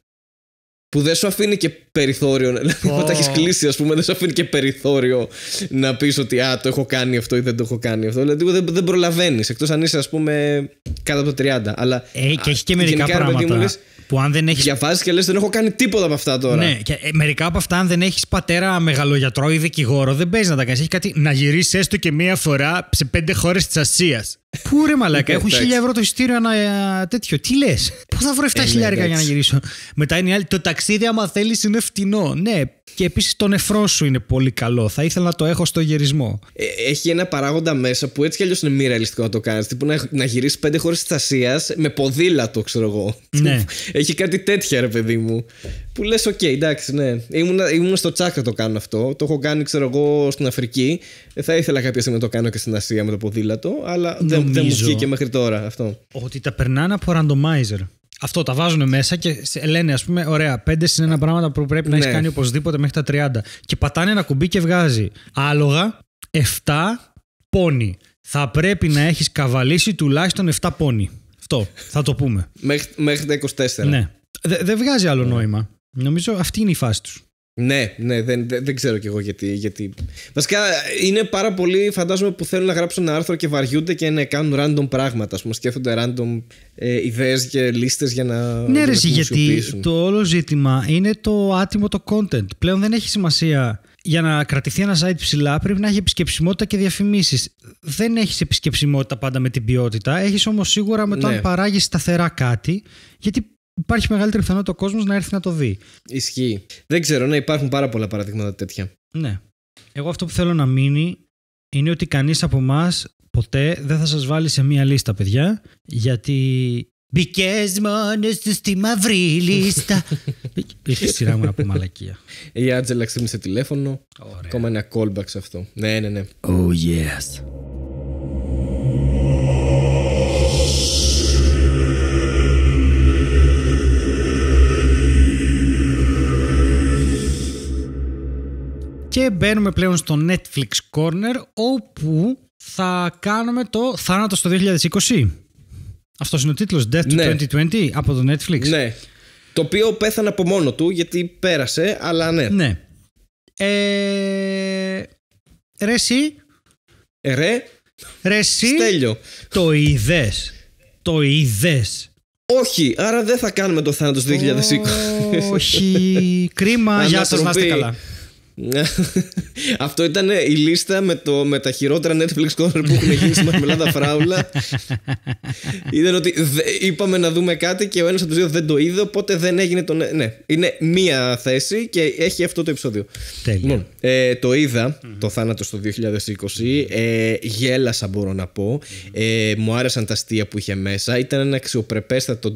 που δεν σου αφήνει και περιθώριο. Δηλαδή, όταν έχεις κλείσει, ας πούμε, δεν σου αφήνει και περιθώριο να πεις ότι Α, το έχω κάνει αυτό ή δεν το έχω κάνει αυτό. Δηλαδή, δεν, δεν προλαβαίνεις. Εκτός αν είσαι, ας πούμε, κάτω από το 30. Αλλά. Ε, και έχει και μερικά γενικά, πράγματα. που αν δεν έχεις. Διαβάζεις και λες: Δεν έχω κάνει τίποτα από αυτά τώρα. Ναι, και ε, μερικά από αυτά, αν δεν έχεις πατέρα μεγαλογιατρό ή δικηγόρο, δεν παίζεις να τα κάνεις. Έχει κάτι να γυρίσεις έστω και μία φορά σε πέντε χώρες της Ασίας. Πού ρε μαλάκα, έχω 1000 ευρώ το ειστήριο ένα ε, τέτοιο. Τι λες, Πού θα βρω 7.000 ε, ναι, για να γυρίσω. Μετά είναι η άλλη. Το ταξίδι, άμα θέλεις, είναι φτηνό. Ναι, και επίσης το νεφρό σου είναι πολύ καλό. Θα ήθελα να το έχω στο γυρισμό. Ε, έχει ένα παράγοντα μέσα που έτσι κι αλλιώς είναι μη ρεαλιστικό να το κάνεις. Που να, να γυρίσεις πέντε χώρες της Ασίας με ποδήλατο, ξέρω εγώ. Ναι. Έχει κάτι τέτοια, ρε παιδί μου. Που λες, οκ, εντάξει, ναι. Ήμουν, ήμουν στο τσάκρα το κάνω αυτό. Το έχω κάνει, ξέρω εγώ, στην Αφρική. Θα ήθελα κάποια στιγμή να το κάνω και στην Ασία με το ποδήλατο, αλλά ναι. δεν δεν μου βγήκε μέχρι τώρα αυτό. Ότι τα περνάνε από randomizer. Αυτό τα βάζουν μέσα και λένε, ας πούμε, ωραία, πέντε είναι ένα πράγματα που πρέπει να έχεις ναι. κάνει οπωσδήποτε μέχρι τα 30. Και πατάνε ένα κουμπί και βγάζει. Άλογα, 7 πόνι. Θα πρέπει να έχεις καβαλήσει τουλάχιστον 7 πόνι. Αυτό θα το πούμε. μέχρι, τα 24. Ναι. Δεν βγάζει άλλο νόημα. Νομίζω αυτή είναι η φάση τους. Ναι, ναι, δεν, δεν ξέρω κι εγώ γιατί, γιατί. Βασικά είναι πάρα πολλοί, φαντάζομαι, που θέλουν να γράψουν ένα άρθρο και βαριούνται και να κάνουν random πράγματα. Ας σκέφτονται random ε, ιδέες και λίστες για να. Ναι, ρε, γιατί το όλο ζήτημα είναι το άτιμο το content. Πλέον δεν έχει σημασία. Για να κρατηθεί ένα site ψηλά, πρέπει να έχει επισκεψιμότητα και διαφημίσεις. Δεν έχεις επισκεψιμότητα πάντα με την ποιότητα. Έχεις όμως σίγουρα με το ναι. αν παράγεις σταθερά κάτι. Γιατί υπάρχει μεγαλύτερη πιθανότητα ο κόσμος να έρθει να το δει. Ισχύει. Δεν ξέρω, ναι υπάρχουν πάρα πολλά παραδείγματα τέτοια. Ναι. Εγώ αυτό που θέλω να μείνει είναι ότι κανείς από εμάς ποτέ δεν θα σας βάλει σε μία λίστα, παιδιά, γιατί. Μπήκες μόνος τους στη μαυρή λίστα. Ήρθε η σειρά μου να μαλακία. Η Άτζελα ξύπνησε τηλέφωνο. Ακόμα ένα callback σε αυτό. Ναι, ναι, ναι. Oh yes. Και μπαίνουμε πλέον στο Netflix Corner όπου θα κάνουμε το θάνατος στο 2020. Αυτός είναι ο τίτλος Death to 2020 ναι. από το Netflix. Ναι. Το οποίο πέθανε από μόνο του γιατί πέρασε, αλλά ναι. Ναι. Ε... Ρε εσύ. Ε, ρε. Ρε Στέλιο. Το είδες. Το είδες. Όχι, άρα δεν θα κάνουμε το θάνατος 2020. Όχι. Κρίμα, γεια σας, να είστε καλά. Ναι. Αυτό ήταν η λίστα με, το, με τα χειρότερα Netflix cover που έχουν γίνει στη Ελλάδα Φράουλα. ήταν ότι είπαμε να δούμε κάτι και ο ένας από τους δύο δεν το είδε, οπότε δεν έγινε το. Ναι, είναι μία θέση και έχει αυτό το επεισόδιο. Τέλεια. Λοιπόν, ε, το είδα το θάνατο στο 2020. Ε, γέλασα, μπορώ να πω. Ε, μου άρεσαν τα αστεία που είχε μέσα. Ήταν ένα αξιοπρεπέστατο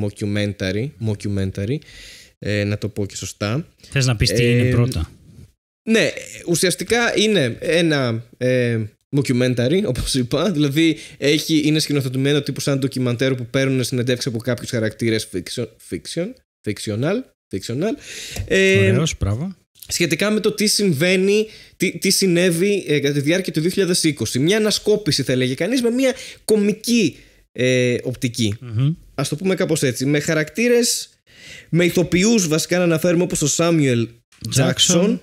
documentary ε, να το πω και σωστά. Θες να πεις τι είναι ε, πρώτα. Ναι, ουσιαστικά είναι ένα documentary, ε, όπως είπα. Δηλαδή έχει, είναι σκηνοθετημένο τύπου σαν ντοκιμαντέρ που παίρνουν συνεντεύξει από κάποιους χαρακτήρες fiction, fiction, fictional. fictional. Ε, Σχετικά με το τι συμβαίνει, τι, τι συνέβη ε, κατά τη διάρκεια του 2020. Μια ανασκόπηση, θα έλεγε κανείς, με μια κομική ε, οπτικη mm Ας το πούμε κάπως έτσι. Με χαρακτήρες. Με ηθοποιούς βασικά να αναφέρουμε όπως ο Σάμιουελ Τζάξον,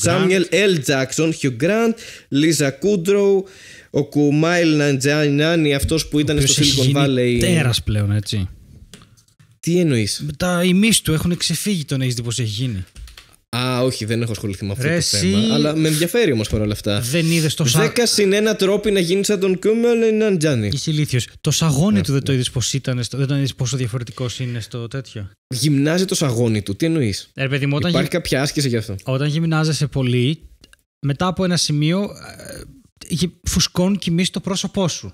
Σάμιουελ Ελ Τζάξον, Χιου Γκραντ, Λίζα Κούντρο ο Κουμάιλ Ναντζάνι, αυτός που ήταν στο Silicon Valley. Τέρας πλέον, έτσι. Τι εννοείς. Τα ημί του έχουν ξεφύγει, τον έχει δει πώς έχει γίνει. Α, όχι, δεν έχω ασχοληθεί με αυτό το εσύ... θέμα. Αλλά με ενδιαφέρει όμως παρόλα αυτά. Δεν είδες το σαγόνι. 10 συν ένα τρόπο να γίνει σαν τον Κούμελ είναι αντζάνι. Είσαι ηλίθιος. Το σαγόνι του ναι, δεν το ναι. είδες πώ ήταν. Στο... Δεν το είδες πόσο διαφορετικός είναι στο τέτοιο. Γυμνάζει το σαγόνι του. Τι εννοείς. Ε, μου, όταν Υπάρχει γυ... κάποια άσκηση γι' αυτό. Όταν γυμνάζεσαι πολύ, μετά από ένα σημείο ε, φουσκών κοιμή το πρόσωπό σου.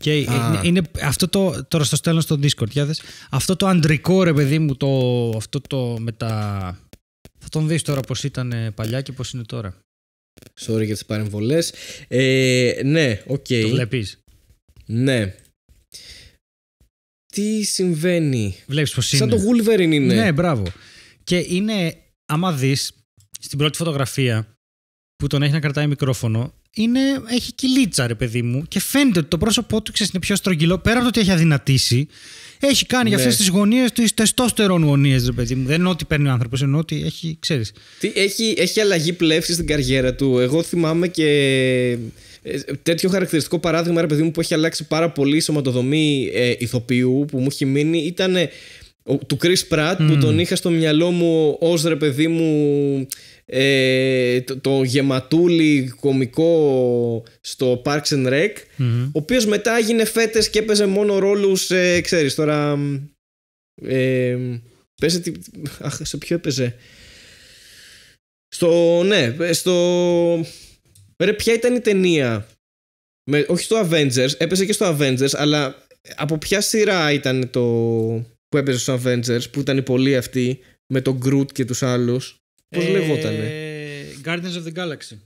Και ε, ε, είναι, αυτό το. Τώρα στο στέλνω στο Discord, Αυτό το αντρικό ρε παιδί μου, το, αυτό το με τα θα τον δεις τώρα πώς ήταν ε, παλιά και πώς είναι τώρα. Sorry για τις παρεμβολές. Ε, ναι, οκ. Okay. Το βλέπεις. Ναι. Τι συμβαίνει. Βλέπεις πώς Σαν είναι. Σαν το Wolverine είναι. Ναι, μπράβο. Και είναι, άμα δεις, στην πρώτη φωτογραφία που τον έχει να κρατάει μικρόφωνο, είναι, έχει κυλίτσα, ρε παιδί μου, και φαίνεται ότι το πρόσωπό του ξέρεις είναι πιο στρογγυλό πέρα από το ότι έχει αδυνατήσει. Έχει κάνει για ναι. αυτές τις γωνίες, τις τεστόστερον γωνίες, ρε παιδί μου. Δεν εννοώ ότι παίρνει ο άνθρωπος, εννοώ ότι έχει, ξέρεις. Έχει, έχει αλλαγή πλεύση στην καριέρα του. Εγώ θυμάμαι και ε, τέτοιο χαρακτηριστικό παράδειγμα, ρε παιδί μου, που έχει αλλάξει πάρα πολύ η σωματοδομή ε, ηθοποιού που μου έχει μείνει ήταν. του Chris Πρατ που mm. τον είχα στο μυαλό μου ως ρε παιδί μου ε, το, γεματούλι κομικό στο Parks and Rec, mm-hmm. ο οποίος μετά έγινε φέτες και έπαιζε μόνο ρόλους. Ε, ξέρεις τώρα. Ε, σε ποιο έπαιζε. Στο. Ναι, ε, στο. Ρε, ποια ήταν η ταινία. Με, όχι στο Avengers, έπαιζε και στο Avengers, αλλά από ποια σειρά ήταν το. που έπαιζε στο Avengers, που ήταν η πολλοί αυτή με τον Groot και τους άλλους. Πώς ε, λεγότανε. Guardians of the Galaxy.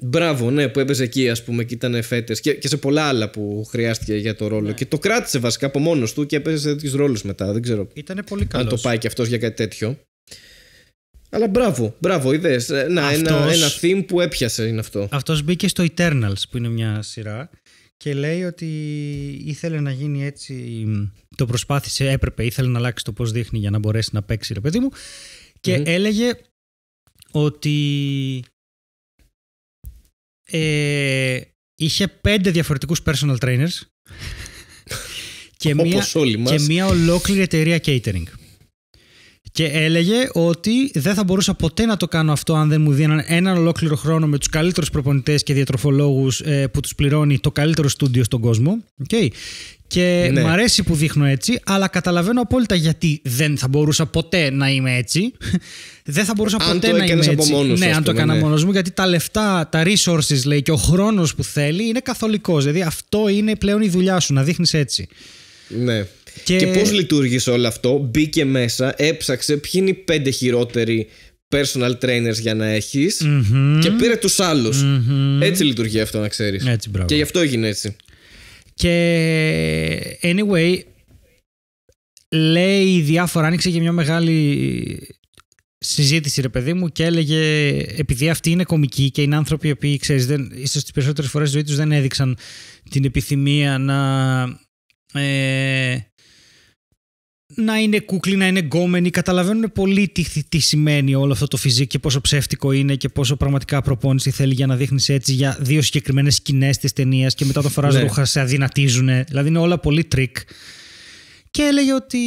Μπράβο, ναι, που έπαιζε εκεί, ας πούμε, και ήταν φέτες. Και, και, σε πολλά άλλα που χρειάστηκε για το ρόλο. Ναι. Και το κράτησε βασικά από μόνος του και έπαιζε τέτοιους ρόλους μετά. Δεν ξέρω. Ήταν πολύ καλό. Αν το πάει και αυτός για κάτι τέτοιο. Αλλά μπράβο, μπράβο, είδες. Ε, να, ένα, ένα theme που έπιασε είναι αυτό. Αυτός μπήκε στο Eternals, που είναι μια σειρά. Και λέει ότι ήθελε να γίνει έτσι. Το προσπάθησε, έπρεπε, ήθελε να αλλάξει το πώς δείχνει για να μπορέσει να παίξει, ρε παιδί μου. Και έλεγε ότι ε, είχε πέντε διαφορετικούς personal trainers και, μία, και μία ολόκληρη εταιρεία catering. Και έλεγε ότι δεν θα μπορούσα ποτέ να το κάνω αυτό αν δεν μου δίναν έναν ολόκληρο χρόνο με τους καλύτερους προπονητές και διατροφολόγους ε, που τους πληρώνει το καλύτερο στούντιο στον κόσμο. Okay. Και ναι. μου αρέσει που δείχνω έτσι, αλλά καταλαβαίνω απόλυτα γιατί δεν θα μπορούσα ποτέ να είμαι έτσι. δεν θα μπορούσα αν ποτέ το να είμαι από Μόνος, ναι, αν το έκανα ναι. μόνος μου, γιατί τα λεφτά, τα resources λέει και ο χρόνος που θέλει είναι καθολικός. Δηλαδή αυτό είναι πλέον η δουλειά σου, να δείχνεις έτσι. Ναι. Και, και πώς λειτουργήσε όλο αυτό, μπήκε μέσα, έψαξε ποιοι είναι οι πέντε χειρότεροι personal trainers για να εχει και πήρε τους αλλους Έτσι λειτουργεί αυτό να ξέρεις. Και γι' αυτό έγινε έτσι. Και anyway, λέει διάφορα, άνοιξε και μια μεγάλη συζήτηση ρε παιδί μου και έλεγε επειδή αυτοί είναι κομικοί και είναι άνθρωποι οι οποίοι δεν, ίσως τις περισσότερες φορές ζωή τους δεν έδειξαν την επιθυμία να... Ε, να είναι κούκλοι, να είναι γκόμενοι, καταλαβαίνουν πολύ τι, σημαίνει όλο αυτό το φυσικό και πόσο ψεύτικο είναι και πόσο πραγματικά προπόνηση θέλει για να δείχνεις έτσι για δύο συγκεκριμένες σκηνές της ταινίας και μετά το φοράς ναι. ρούχα, σε αδυνατίζουν. Δηλαδή είναι όλα πολύ τρίκ. Και έλεγε ότι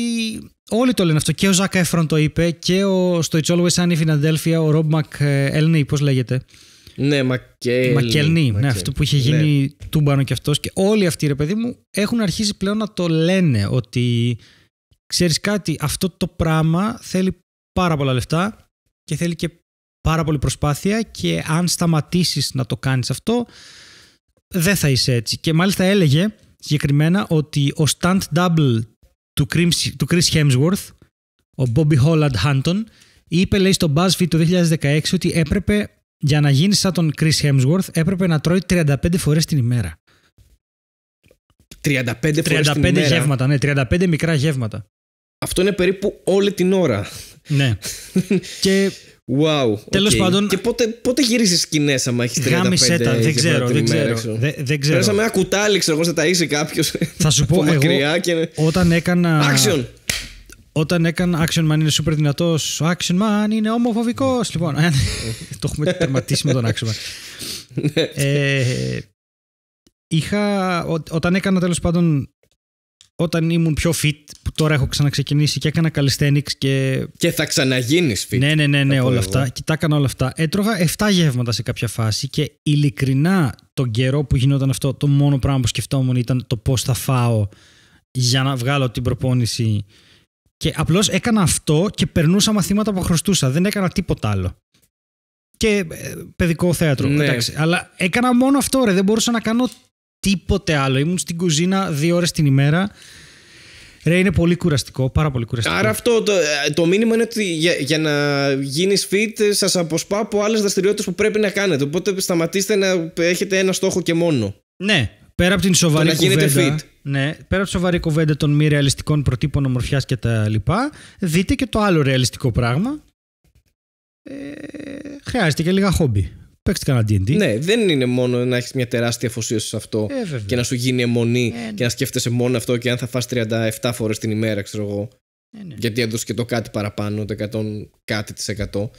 όλοι το λένε αυτό. Και ο Ζάκα Έφρον το είπε και ο, στο It's Always Sunny Philadelphia ο Ρομπ Μακέλνι, πώς λέγεται. Ναι, Μακέλνη. Μακέλνι, ναι, αυτό που είχε γίνει ναι. τούμπανο κι αυτός. Και όλοι αυτοί, ρε παιδί μου, έχουν αρχίσει πλέον να το λένε ότι ξέρεις κάτι, αυτό το πράγμα θέλει πάρα πολλά λεφτά και θέλει και πάρα πολύ προσπάθεια και αν σταματήσεις να το κάνεις αυτό, δεν θα είσαι έτσι. Και μάλιστα έλεγε συγκεκριμένα ότι ο stunt double του Chris Hemsworth, ο Bobby Holland Hunton, είπε λέει στο BuzzFeed το 2016 ότι έπρεπε για να γίνεις σαν τον Chris Hemsworth έπρεπε να τρώει 35 φορές την ημέρα. 35 φορές την ημέρα. γεύματα, ναι, 35 μικρά γεύματα. Αυτό είναι περίπου όλη την ώρα. Ναι. και Wow, Τέλος okay. πάντων. Και πότε, πότε γυρίζει σκηνές, άμα έχεις 35 Γάμισε τα, δεν ξέρω. Δεν ξέρω, δεν, δεν ξέρω. Πέρασαμε ένα κουτάλι, ξέρω εγώ, θα είσαι κάποιος. Θα σου πω εγώ. Και... Όταν έκανα. Action! Όταν έκανα Action Man είναι super δυνατός, Action Man είναι ομοφοβικός. λοιπόν, ε, το έχουμε τερματίσει με τον Action Man. Ναι. ε, είχα, ό, όταν έκανα τέλος πάντων όταν ήμουν πιο fit, που τώρα έχω ξαναξεκινήσει και έκανα calisthenics και... Και θα ξαναγίνεις fit. Ναι, ναι, ναι, ναι όλα αυτά. Και όλα αυτά. Έτρωγα 7 γεύματα σε κάποια φάση και ειλικρινά τον καιρό που γινόταν αυτό, το μόνο πράγμα που σκεφτόμουν ήταν το πώς θα φάω για να βγάλω την προπόνηση. Και απλώς έκανα αυτό και περνούσα μαθήματα που χρωστούσα. Δεν έκανα τίποτα άλλο. Και ε, παιδικό θέατρο. Ναι. Εντάξει, αλλά έκανα μόνο αυτό, ρε. Δεν μπορούσα να κάνω τίποτε άλλο. Ήμουν στην κουζίνα δύο ώρες την ημέρα. Ρε, είναι πολύ κουραστικό, πάρα πολύ κουραστικό. Άρα αυτό το, ε, το μήνυμα είναι ότι για, να γίνεις fit σας αποσπά από άλλες δραστηριότητες που πρέπει να κάνετε. Οπότε σταματήστε να έχετε ένα στόχο και μόνο. Ναι, πέρα από την σοβαρή το κουβέντα... Fit. Ναι, πέρα από τη σοβαρή κουβέντα των μη ρεαλιστικών προτύπων ομορφιάς και τα λοιπά, δείτε και το άλλο ρεαλιστικό πράγμα. Ε, χρειάζεται και λίγα χόμπι. Ναι, δεν είναι μόνο να έχεις μια τεράστια αφοσίωση σε αυτό ε, και να σου γίνει αιμονή ε, ναι. και να σκέφτεσαι μόνο αυτό και αν θα φας 37 φορές την ημέρα, ξέρω εγώ. Ε, ναι. Γιατί έδωσε και το κάτι παραπάνω, το 100 κάτι τη εκατό.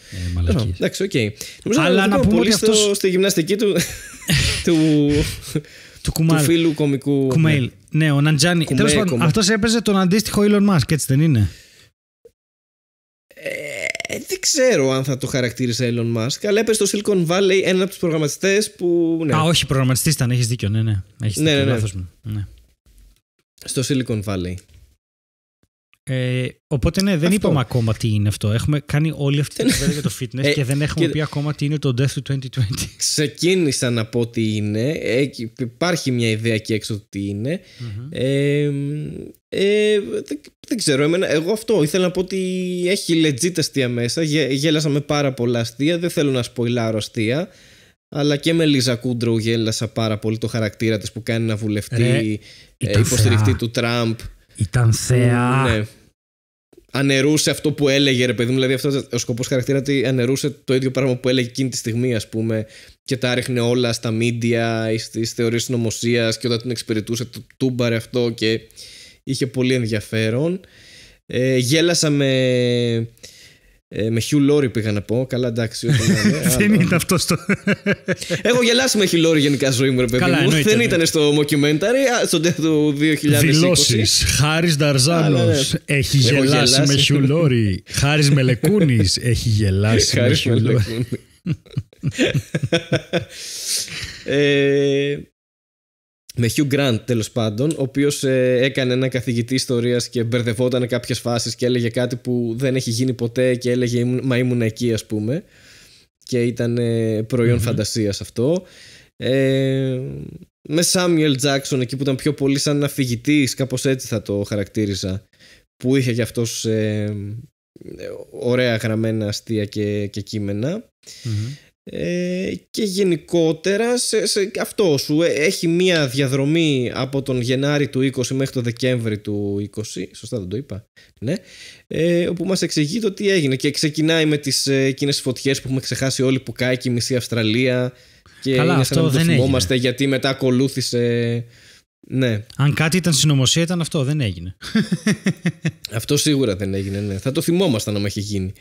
Εντάξει, οκ. Αλλά να πούμε ότι Στη γυμναστική του. του του, του φίλου κομικού. Κουμέλ, ναι. ναι, ο Ναντζάνι. αυτός έπαιζε τον αντίστοιχο Elon Musk, έτσι δεν είναι. Ε, δεν ξέρω αν θα το χαρακτήρισε Elon Musk, αλλά έπεσε στο Silicon Valley ένα από τους προγραμματιστές που. Ναι. Α, όχι, προγραμματιστής ήταν, έχεις δίκιο. Ναι, ναι. Έχεις ναι, δίκιο, ναι, ναι. ναι. Στο Silicon Valley. Ε, οπότε ναι, δεν αυτό. είπαμε ακόμα τι είναι αυτό. Έχουμε κάνει όλη αυτή την κουβέντα για το fitness ε, και δεν έχουμε και... πει ακόμα τι είναι το Death to 2020. Ξεκίνησα να πω τι είναι. Ε, υπάρχει μια ιδέα και έξω τι είναι. Mm-hmm. Δεν, δεν, ξέρω. Εμένα, εγώ αυτό ήθελα να πω ότι έχει legit αστεία μέσα. γέλασα με πάρα πολλά αστεία. Δεν θέλω να σποιλάρω αστεία. Αλλά και με Λίζα Κούντρου γέλασα πάρα πολύ το χαρακτήρα της που κάνει να βουλευτεί υποστηριχτή υποστηρικτή του Τραμπ. Ήταν θεά. Ναι. Ανερούσε αυτό που έλεγε, ρε παιδί μου. Δηλαδή, αυτός ο σκοπός χαρακτήρα ότι ανερούσε το ίδιο πράγμα που έλεγε εκείνη τη στιγμή, ας πούμε, και τα ρίχνε όλα στα μίντια ή στι θεωρίες συνωμοσίας και όταν την εξυπηρετούσε, το τούμπαρε αυτό και είχε πολύ ενδιαφέρον. Ε, γέλασα με ε, με Χιου Λόρι πήγα να πω. Καλά, εντάξει. Ναι, ναι, Δεν ήταν αυτό το. Έχω γελάσει με Χιου Λόρι γενικά ζωή μου, ρε παιδί μου. Δεν ναι. ήταν στο mockumentary, στο τέλο του 2020. Δηλώσει. Χάρη Νταρζάνο έχει γελάσει με Χιου Λόρι. Χάρη Μελεκούνης έχει γελάσει με Χιου Λόρι με Hugh Grant τέλος πάντων, ο οποίος ε, έκανε ένα καθηγητή ιστορίας και μπερδευόταν κάποιες φάσεις και έλεγε κάτι που δεν έχει γίνει ποτέ και έλεγε Μα ήμουν εκεί, ας πούμε. Και ήταν ε, προϊόν φαντασίας αυτό. Ε, με Samuel Jackson εκεί που ήταν πιο πολύ σαν αφηγητή, κάπως έτσι θα το χαρακτήριζα. Που είχε και αυτός ε, ωραία γραμμένα αστεία και, και κειμενα ε, και γενικότερα σε, σε, αυτό σου ε, έχει μία διαδρομή από τον Γενάρη του 20 μέχρι τον Δεκέμβρη του 20 σωστά δεν το είπα ναι, ε, όπου μας εξηγεί το τι έγινε και ξεκινάει με τις ε, φωτιές που έχουμε ξεχάσει όλοι που κάει και η μισή Αυστραλία και Καλά, είναι αυτό σαν να γιατί μετά ακολούθησε ναι. Αν κάτι ήταν συνωμοσία ήταν αυτό, δεν έγινε. αυτό σίγουρα δεν έγινε, ναι. Θα το θυμόμασταν να έχει γίνει.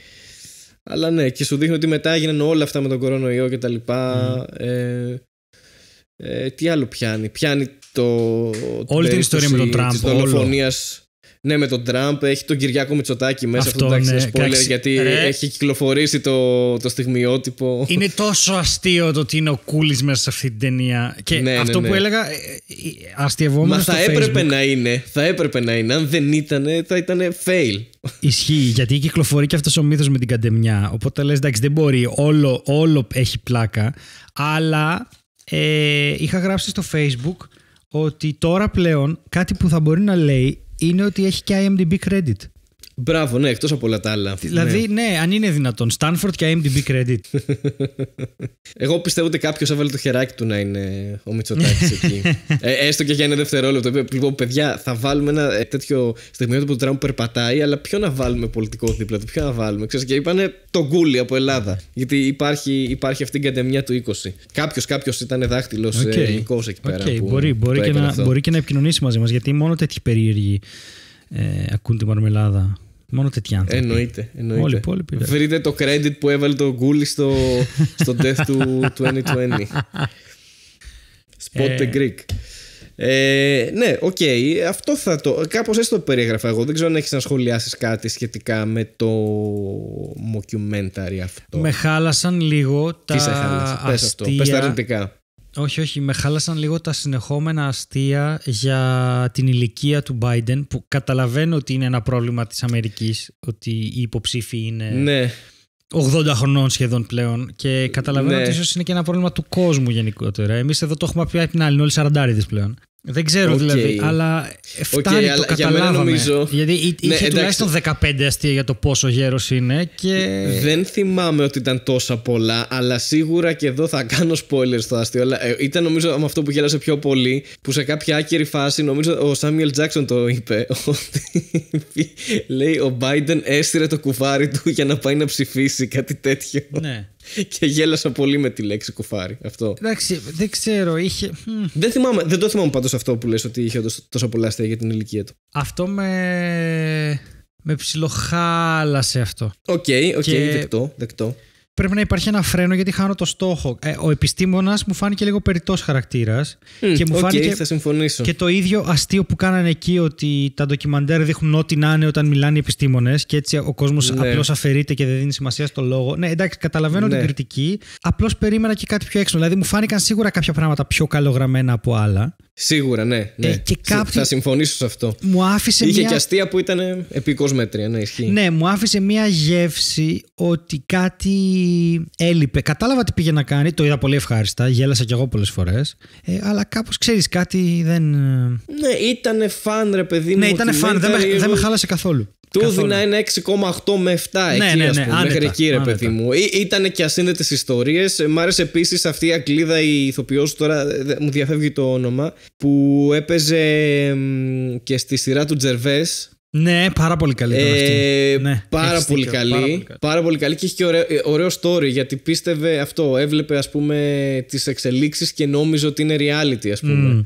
Αλλά ναι, και σου δείχνει ότι μετά έγιναν όλα αυτά με τον κορονοϊό και τα λοιπά. Ε, ε, τι άλλο πιάνει. Πιάνει το. Όλη την ιστορία με τον Τραμπ. Της δολοφονίας. Ναι, με τον Τραμπ έχει τον Κυριάκο Μητσοτάκη μέσα. Αυτό, αυτό εντάξει, ναι. γιατί έχει κυκλοφορήσει το, το στιγμιότυπο. Είναι τόσο αστείο το ότι είναι ο Κούλης μέσα σε αυτή την ταινία. Και ναι, ναι, αυτό που ναι. έλεγα. Ε, ε, αστειευόμουν. Μα στο θα έπρεπε να είναι. Θα έπρεπε να είναι. Αν δεν ήταν, θα ήταν fail. Ισχύει, γιατί κυκλοφορεί και αυτός ο μύθος με την καντεμιά. Οπότε λες, εντάξει, δεν μπορεί. Όλο, όλο έχει πλάκα. Αλλά ε, είχα γράψει στο Facebook ότι τώρα πλέον κάτι που θα μπορεί να λέει είναι ότι έχει και IMDb credit. Μπράβο, ναι, εκτός από όλα τα άλλα. Δηλαδή, ναι, ναι αν είναι δυνατόν. Stanford και IMDb credit. Εγώ πιστεύω ότι κάποιος έβαλε το χεράκι του να είναι ο Μητσοτάκης εκεί. Ε, έστω και για ένα δευτερόλεπτο. Ε, λοιπόν, παιδιά, θα βάλουμε ένα ε, τέτοιο στιγμιότυπο του Τραμπ περπατάει, αλλά ποιο να βάλουμε πολιτικό δίπλα του, ποιο να βάλουμε. Ξέρεις, και είπανε τον Γκούλι από Ελλάδα. Γιατί υπάρχει, υπάρχει αυτή η κατεμιά του 20. Κάποιος κάποιος ήταν δάχτυλος okay. ελληνικό εκεί πέρα. Okay. Που, μπορεί, μπορεί, και να, μπορεί και να επικοινωνήσει μαζί μας, γιατί μόνο τέτοιοι περίεργοι ε, ακούν τη μαρμελάδα. Μόνο τέτοια άνθρωποι. Εννοείται. εννοείται. Όλοι Βρείτε το credit που έβαλε το Γκούλι στο, στο death του 2020. Spot the ε. Greek. Ε, ναι, οκ. αυτό θα το. Κάπως έτσι το περιέγραφα εγώ. Δεν ξέρω αν έχεις να σχολιάσεις κάτι σχετικά με το mockumentary αυτό. Με χάλασαν λίγο τα. Τι σε χάλασαν. Πε τα αρνητικά. Όχι, όχι. Με χάλασαν λίγο τα συνεχόμενα αστεία για την ηλικία του Biden που καταλαβαίνω ότι είναι ένα πρόβλημα της Αμερικής ότι οι υποψήφοι είναι... 80 ναι. χρονών σχεδόν πλέον και καταλαβαίνω ναι. ότι ίσως είναι και ένα πρόβλημα του κόσμου γενικότερα. Εμείς εδώ το έχουμε πει από την άλλη, όλοι 40 πλέον. Δεν ξέρω okay. δηλαδή, αλλά φτάνει το καταλάβαμε. Νομίζω... Γιατί ναι, είχε τουλάχιστον 15 αστεία για το πόσο γέρος είναι και... Δεν θυμάμαι ότι ήταν τόσα πολλά, αλλά σίγουρα και εδώ θα κάνω spoilers στο αστείο. Αλλά, ε, ήταν νομίζω με αυτό που γέλασε πιο πολύ, που σε κάποια άκυρη φάση, νομίζω ο Σάμιελ Τζάξον το είπε, ότι λέει ο Biden έστειρε το κουβάρι του για να πάει να ψηφίσει κάτι τέτοιο. Ναι και γέλασα πολύ με τη λέξη κουφάρι. Αυτό. Εντάξει, δεν ξέρω, είχε. Δεν, θυμάμαι, δεν το θυμάμαι πάντως αυτό που λες ότι είχε τόσο πολλά αστεία για την ηλικία του. Αυτό με. με ψιλοχάλασε αυτό. Οκ, okay, οκ, okay, δεκτό, δεκτό πρέπει να υπάρχει ένα φρένο γιατί χάνω το στόχο. Ε, ο επιστήμονας μου φάνηκε λίγο περιττός χαρακτήρας. Mm, και μου φάνηκε. Θα συμφωνήσω. Και το ίδιο αστείο που κάνανε εκεί ότι τα ντοκιμαντέρ δείχνουν ό,τι να είναι όταν μιλάνε οι επιστήμονες και έτσι ο κόσμος ναι. απλώς αφαιρείται και δεν δίνει σημασία στο λόγο. Ναι, εντάξει, καταλαβαίνω ναι. την κριτική. Απλώς περίμενα και κάτι πιο έξω. Δηλαδή μου φάνηκαν σίγουρα κάποια πράγματα πιο καλογραμμένα από άλλα. Σίγουρα, ναι. Ε, ναι. και κάποιοι... Θα συμφωνήσω σε αυτό. Μου άφησε Είχε μια... και αστεία που ήταν μέτρια, ναι, ισχύει. Ναι, μου άφησε μια γεύση ότι κάτι έλειπε. Κατάλαβα τι πήγε να κάνει, το είδα πολύ ευχάριστα, γέλασα κι εγώ πολλές φορές. Ε, αλλά κάπως ξέρεις κάτι δεν. Ε, ναι, ήταν φαν ρε παιδί μου. Ναι, ήταν φαν, δεν, με, δεν με χάλασε καθόλου. Του ένα 6,8 με 7 ναι, ναι, ναι άνετα, μέχρι εκεί ρε παιδί μου. Ή, ήταν και ασύνδετες ιστορίες. Ε, μ' άρεσε επίσης αυτή Ακλίδα, η ηθοποιός τώρα μου διαφεύγει το όνομα, που έπαιζε και στη σειρά του Τζερβέ ναι, πάρα πολύ καλή ήταν αυτή. Ε, ναι, πάρα, πολύ καλή, πάρα, πολύ καλή, Και έχει και ωραίο, ε, ωραίο story γιατί πίστευε αυτό. Έβλεπε ας πούμε τις εξελίξεις και νόμιζε ότι είναι reality ας πούμε.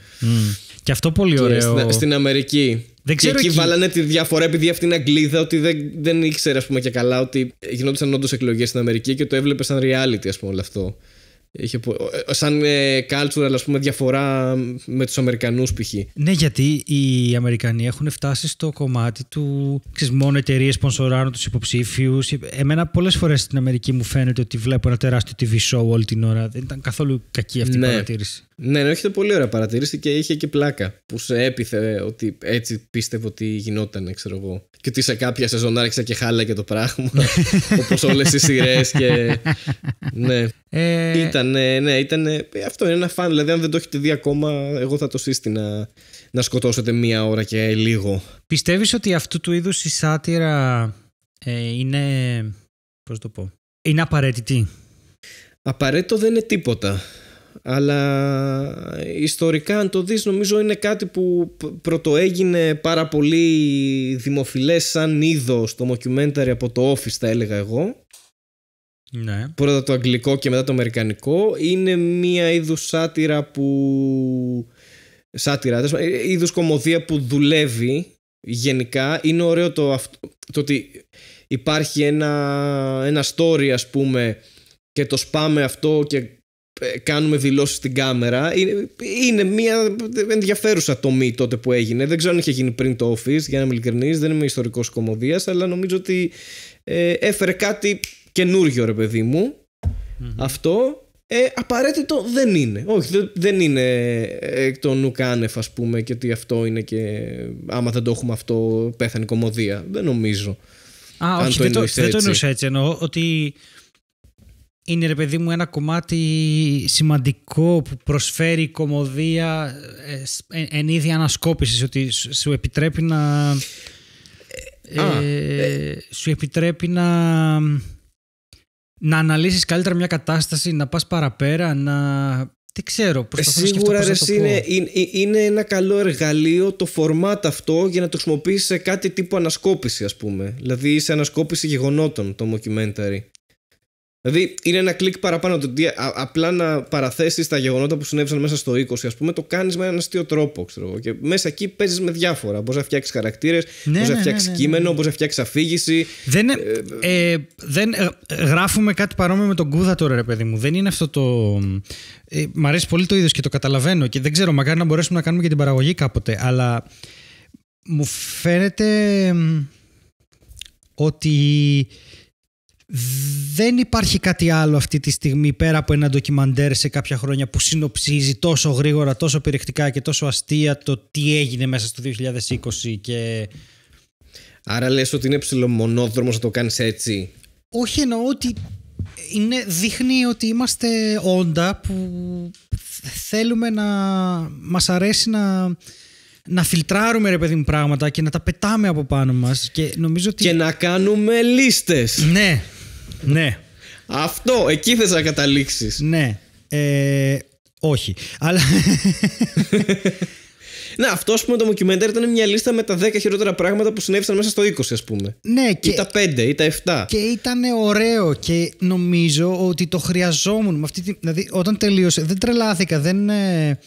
Και αυτό πολύ ωραίο. Στην, Αμερική. Δεν ξέρω και εκεί, βάλανε τη διαφορά επειδή αυτή είναι Αγγλίδα ότι δεν, δεν ήξερε ας πούμε και καλά ότι γινόντουσαν όντως εκλογές στην Αμερική και το έβλεπε σαν reality ας πούμε όλο αυτό. Είχε, ε, ε, σαν ε, αλλά ας πούμε, διαφορά με τους Αμερικανούς π.χ. Ναι, γιατί οι Αμερικανοί έχουν φτάσει στο κομμάτι του, ξέρεις, μόνο εταιρείες σπονσοράρουν τους υποψήφιους. Ε, εμένα πολλές φορές στην Αμερική μου φαίνεται ότι βλέπω ένα τεράστιο TV show όλη την ώρα. Δεν ήταν καθόλου κακή αυτή η ναι. παρατήρηση. Ναι, ναι, όχι, πολύ ωραία παρατήρηση και είχε και πλάκα που σε έπιθε ότι έτσι πίστευε ότι γινόταν, ξέρω εγώ. Και ότι σε κάποια σεζόν άρχισα και χάλα και το πράγμα. Όπως όλες οι σειρές και. ναι. Ήταν ήταν, ναι, ήταν, αυτό είναι ένα φαν. Δηλαδή, αν δεν το έχετε δει ακόμα, εγώ θα το σύστηνα να σκοτώσετε μία ώρα και λίγο. Πιστεύεις ότι αυτού του είδους η σάτυρα ε, είναι. Πώς το πω. Είναι απαραίτητη. Απαραίτητο δεν είναι τίποτα. Αλλά ιστορικά αν το δεις νομίζω είναι κάτι που πρωτοέγινε πάρα πολύ δημοφιλές σαν είδος το mockumentary από το Office θα έλεγα εγώ ναι. πρώτα το αγγλικό και μετά το αμερικανικό είναι μία είδους σάτυρα που σάτυρα, ε, είδους κομμωδία που δουλεύει γενικά είναι ωραίο το, αυτό, το ότι υπάρχει ένα, ένα story ας πούμε και το σπάμε αυτό και ε, κάνουμε δηλώσεις στην κάμερα είναι, είναι μια ενδιαφέρουσα τομή τότε που έγινε δεν ξέρω αν είχε γίνει πριν το Office για να είμαι ειλικρινής. δεν είμαι ιστορικός κομμωδίας, αλλά νομίζω ότι ε, έφερε κάτι καινούργιο ρε παιδί μου αυτό ε, απαραίτητο δεν είναι όχι δεν είναι ε, εκ των νουκάνεφ ας πούμε και ότι αυτό είναι και άμα δεν το έχουμε αυτό πέθανε η κομμωδία δεν νομίζω Α, όχι, το δεν, το, εννοούσα έτσι εννοώ ότι είναι ρε παιδί μου ένα κομμάτι σημαντικό που προσφέρει η κομμωδία εν, εν είδη ανασκόπησης ότι σου επιτρέπει να ε, ε. σου επιτρέπει να, να αναλύσεις καλύτερα μια κατάσταση, να πας παραπέρα, να... Τι ξέρω, Σίγουρα είναι, είναι, είναι, ένα καλό εργαλείο το format αυτό για να το χρησιμοποιήσεις σε κάτι τύπου ανασκόπηση, ας πούμε. Δηλαδή σε ανασκόπηση γεγονότων το mockumentary. Δηλαδή είναι ένα κλικ παραπάνω το απλά να παραθέσεις τα γεγονότα που συνέβησαν μέσα στο 20, ας πούμε, το κάνεις με έναν αστείο τρόπο. Ξέρω, και μέσα εκεί παίζεις με διάφορα. Μπορείς να φτιάξεις χαρακτήρες, ναι, ναι μπορείς να ναι, φτιάξεις ναι, κείμενο, μπορείς να φτιάξεις αφήγηση. Δεν, ε, ε, δεν ε, γράφουμε κάτι παρόμοιο με τον Κούδα τώρα, ρε παιδί μου. Δεν είναι αυτό το. Ε, μ' αρέσει πολύ το είδος και το καταλαβαίνω και δεν ξέρω, μακάρι να μπορέσουμε να κάνουμε και την παραγωγή κάποτε, αλλά μου φαίνεται ότι δεν υπάρχει κάτι άλλο αυτή τη στιγμή πέρα από ένα ντοκιμαντέρ σε κάποια χρόνια που συνοψίζει τόσο γρήγορα, τόσο περιεκτικά και τόσο αστεία το τι έγινε μέσα στο 2020 και... Άρα λες ότι είναι ψηλομονόδρομος να το κάνεις έτσι. Όχι εννοώ ότι είναι, δείχνει ότι είμαστε όντα που θέλουμε να μας αρέσει να, να φιλτράρουμε ρε παιδί μου πράγματα και να τα πετάμε από πάνω μας και νομίζω ότι... Και να κάνουμε λίστες. Ναι, ναι. Αυτό, εκεί θες να καταλήξεις. Ναι. Ε, όχι. Αλλά... Ναι, αυτό πούμε το ντοκιμέντερ ήταν μια λίστα με τα 10 χειρότερα πράγματα που συνέβησαν μέσα στο 20, ας πούμε. Ναι, και. Ή τα 5 ή τα 7. Και ήταν ωραίο και νομίζω ότι το χρειαζόμουν. Με αυτή τη... Δηλαδή, όταν τελείωσε, δεν τρελάθηκα, δεν. Ε,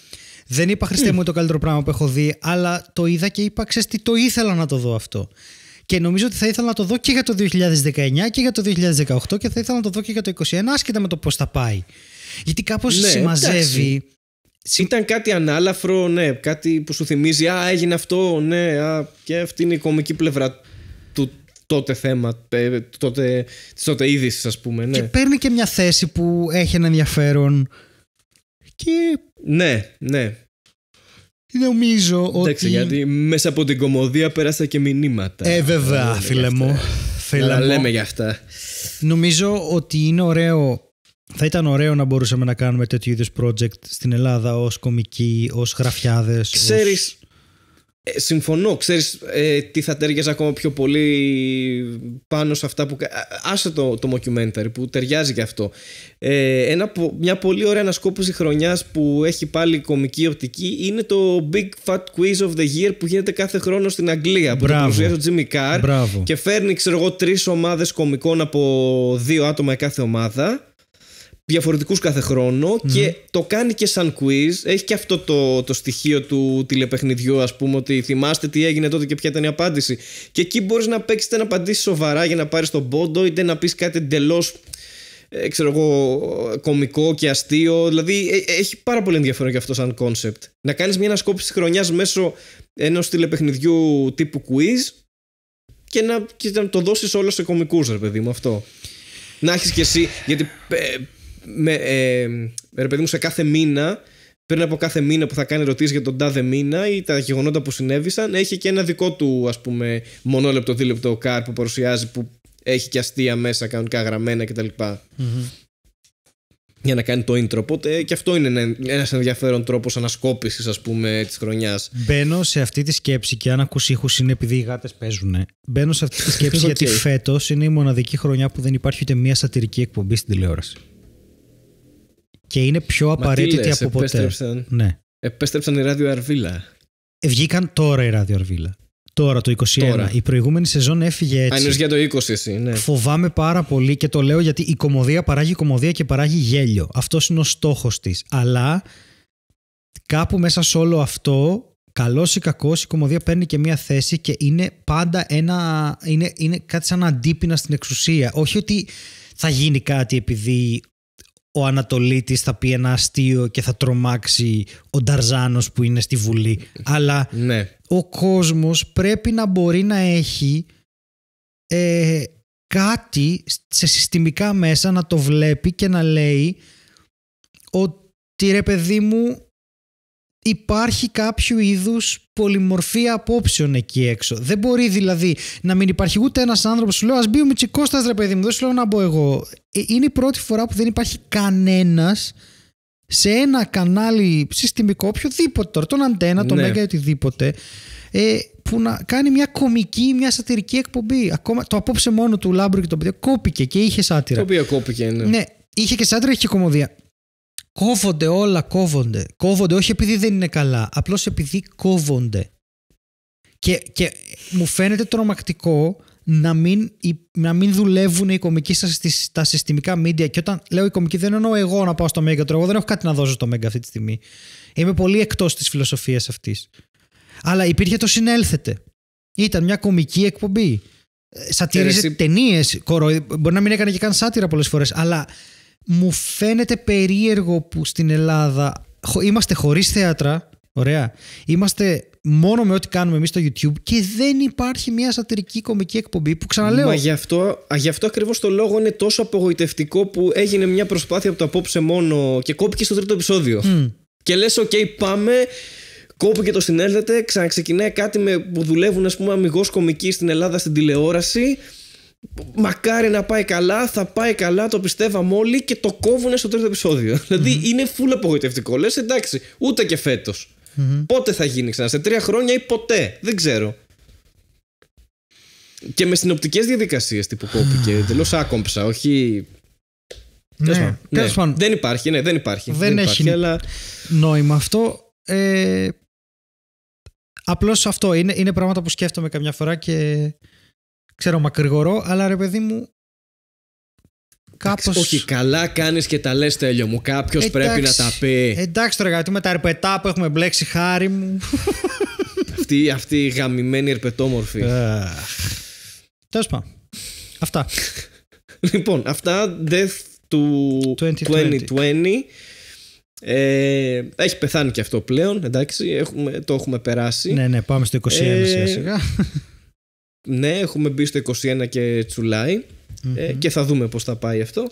δεν είπα Χριστέ μου mm. το καλύτερο πράγμα που έχω δει, αλλά το είδα και είπα ξέρεις τι το ήθελα να το δω αυτό. Και νομίζω ότι θα ήθελα να το δω και για το 2019 και για το 2018 και θα ήθελα να το δω και για το 2021, άσχετα με το πώς θα πάει. Γιατί κάπως ναι, συμμαζεύει. Ήταν κάτι ανάλαφρο, ναι, κάτι που σου θυμίζει «Α, έγινε αυτό, ναι, α, και αυτή είναι η κομική πλευρά του τότε θέμα, ε, τότε, της τότε είδησης, ας πούμε. Ναι. Και παίρνει και μια θέση που έχει ένα ενδιαφέρον. Και... Ναι, ναι. Νομίζω ότι. Εντάξει, γιατί μέσα από την κομμωδία πέρασα και μηνύματα. Ε, βέβαια, ε, φίλε μου. λέμε για αυτά. Νομίζω ότι είναι ωραίο. Θα ήταν ωραίο να μπορούσαμε να κάνουμε τέτοιου είδους project στην Ελλάδα ως κομικοί, ως γραφιάδες. Ξέρεις, ε, συμφωνώ, ξέρεις ε, τι θα ταιριάζει ακόμα πιο πολύ πάνω σε αυτά που... Άσε το, το mockumentary που ταιριάζει γι' αυτό. Ε, ένα, μια πολύ ωραία ανασκόπηση χρονιάς που έχει πάλι κομική οπτική είναι το Big Fat Quiz of the Year που γίνεται κάθε χρόνο στην Αγγλία που το ο Jimmy Carr Μπράβο. και φέρνει ξέρω εγώ τρεις ομάδες κομικών από δύο άτομα κάθε ομάδα διαφορετικούς κάθε και το κάνει και σαν quiz. Έχει και αυτό το, το στοιχείο του τηλεπαιχνιδιού ας πούμε ότι θυμάστε τι έγινε τότε και ποια ήταν η απάντηση. Και εκεί μπορείς να παίξεις είτε να απαντήσεις σοβαρά για να πάρεις τον πόντο είτε να πεις κάτι εντελώς. Ε, ξέρω εγώ, κωμικό και αστείο. Δηλαδή ε, ε, έχει πάρα πολύ ενδιαφέρον και αυτό σαν κόνσεπτ. Να κάνεις μια ανασκόπηση χρονιάς μέσω ενός τηλεπαιχνιδιού τύπου quiz και να, και το δώσεις όλο σε κωμικούς, ρε παιδί μου, αυτό. Να έχεις κι εσύ, γιατί με, ε, ρε παιδί μου, σε κάθε μήνα, πριν από κάθε μήνα που θα κάνει ερωτήσεις για τον τάδε μήνα ή τα γεγονότα που συνέβησαν, έχει και ένα δικό του ας πούμε μονόλεπτο, δίλεπτο καρ που παρουσιάζει που έχει και αστεία μέσα, κανονικά γραμμένα κτλ. Mm-hmm. Για να κάνει το intro. Οπότε ε, και αυτό είναι ένα ενδιαφέρον τρόπος ανασκόπησης, ας πούμε, της χρονιάς. Μπαίνω σε αυτή τη σκέψη και αν ακούσει, ήχους είναι επειδή οι γάτες παίζουν. Μπαίνω σε αυτή τη σκέψη γιατί φέτος είναι η μοναδική χρονιά που δεν υπάρχει ούτε μία σατυρική εκπομπή στην τηλεόραση. Και είναι πιο απαραίτητη από ποτέ. Επέστρεψαν, ναι. επέστρεψαν οι ράδιο Αρβίλα. Ε, βγήκαν τώρα οι ράδιο Αρβίλα. Τώρα το 21. Η προηγούμενη σεζόν έφυγε έτσι. Αν για το 20 εσύ, ναι. Φοβάμαι πάρα πολύ και το λέω γιατί η κομμωδία παράγει κομμωδία και παράγει γέλιο. Αυτός είναι ο στόχος της. Αλλά κάπου μέσα σε όλο αυτό, καλός ή κακός, η κομμωδία παίρνει και μία θέση και είναι πάντα ένα. είναι, είναι κάτι σαν αντίπεινα στην εξουσία. Όχι ότι θα γίνει κάτι επειδή ο Ανατολίτης θα πει ένα αστείο και θα τρομάξει ο Νταρζάνος που είναι στη Βουλή. Αλλά ναι. ο κόσμος πρέπει να μπορεί να έχει ε, κάτι σε συστημικά μέσα να το βλέπει και να λέει ότι ρε παιδί μου υπάρχει κάποιο είδους πολυμορφία απόψεων εκεί έξω. Δεν μπορεί δηλαδή να μην υπάρχει ούτε ένας άνθρωπος σου λέω ας μπει ο Μητσικώστας ρε παιδί μου, δεν σου λέω να μπω εγώ. Ε, είναι η πρώτη φορά που δεν υπάρχει κανένας σε ένα κανάλι συστημικό, οποιοδήποτε τώρα, τον Αντένα, τον ναι. Μέγκα οτιδήποτε, ε, που να κάνει μια κομική, μια σατυρική εκπομπή. Ακόμα, το απόψε μόνο του Λάμπρου και το παιδί κόπηκε και είχε σάτυρα. Το οποίο κόπηκε, ναι. ναι. Είχε και σάτυρα, είχε και κομμωδία. Κόβονται όλα, κόβονται. Κόβονται όχι επειδή δεν είναι καλά, απλώς επειδή κόβονται. Και, και μου φαίνεται τρομακτικό να μην, να μην δουλεύουν οι κομικοί στα, στα συστημικά media. Και όταν λέω οι κομικοί, δεν εννοώ εγώ να πάω στο Μέγκα. Εγώ δεν έχω κάτι να δώσω στο Μέγκα αυτή τη στιγμή. Είμαι πολύ εκτός της φιλοσοφίας αυτής. Αλλά υπήρχε το συνέλθετε. Ήταν μια κομική εκπομπή. Ε, Σατήριζε ε, ταινίε. Κοροϊ... Μπορεί να μην έκανε και καν σάτυρα πολλές φορές, αλλά μου φαίνεται περίεργο που στην Ελλάδα είμαστε χωρίς θέατρα, ωραία, είμαστε μόνο με ό,τι κάνουμε εμείς στο YouTube και δεν υπάρχει μια σατυρική κομική εκπομπή που ξαναλέω. Μα γι' αυτό, αυτό ακριβώς το λόγο είναι τόσο απογοητευτικό που έγινε μια προσπάθεια από το απόψε μόνο και κόπηκε στο τρίτο επεισόδιο. Και λες, οκ, πάμε, κόπηκε το συνέλθετε, ξαναξεκινάει κάτι με, που δουλεύουν ας πούμε αμυγός κομικοί στην Ελλάδα στην τηλεόραση μακάρι να πάει καλά, θα πάει καλά, το πιστεύαμε όλοι και το κόβουνε στο τρίτο επεισόδιο. Mm-hmm. Δηλαδή είναι φουλ απογοητευτικό. Λες εντάξει, ούτε και φέτος. Mm-hmm. Πότε θα γίνει ξανά, σε τρία χρόνια ή ποτέ, δεν ξέρω. Και με συνοπτικές διαδικασίες τύπου κόπηκε. Εντελώς άκομψα, όχι. Ναι, ναι. πάνω. Δεν υπάρχει, ναι, δεν υπάρχει. Δεν, δεν υπάρχει, έχει αλλά... νόημα αυτό. Ε... Απλώς αυτό είναι, είναι πράγματα που σκέφτομαι καμιά φορά και ξέρω μακρηγορώ, αλλά ρε παιδί μου. Κάπως. Όχι, καλά κάνεις και τα λες τέλειο μου. Κάποιος πρέπει να τα πει. Εντάξει τώρα, γιατί με τα αρπετά που έχουμε μπλέξει, χάρη μου. αυτή, αυτή η γαμημένη ερπετόμορφη. Ε, Τέλος πάντων. Αυτά. λοιπόν, αυτά. Death to 2020. Ε, έχει πεθάνει και αυτό πλέον, εντάξει, έχουμε, το έχουμε περάσει. Ναι, ναι, πάμε στο 21 ε, σιγά σιγά. Ναι, έχουμε μπει στο 21 και τσουλαει ε, και θα δούμε πώς θα πάει αυτό.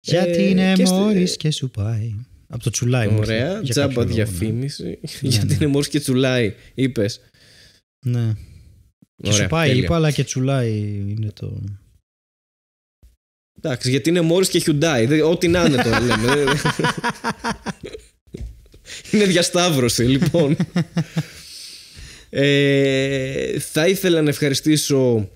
Γιατί ε, είναι και και σου πάει. Από το τσουλάει Ωραία, για τζάμπα ναι. διαφήμιση. Ναι, γιατί ναι. είναι μόρις και τσουλάει, είπες. Ναι. Και Ωραία, σου πάει, είπα, αλλά και τσουλάει είναι το... Εντάξει, γιατί είναι μόρις και χιουντάι Ό,τι να είναι τώρα λέμε. είναι διασταύρωση, λοιπόν. Ε, θα ήθελα να ευχαριστήσω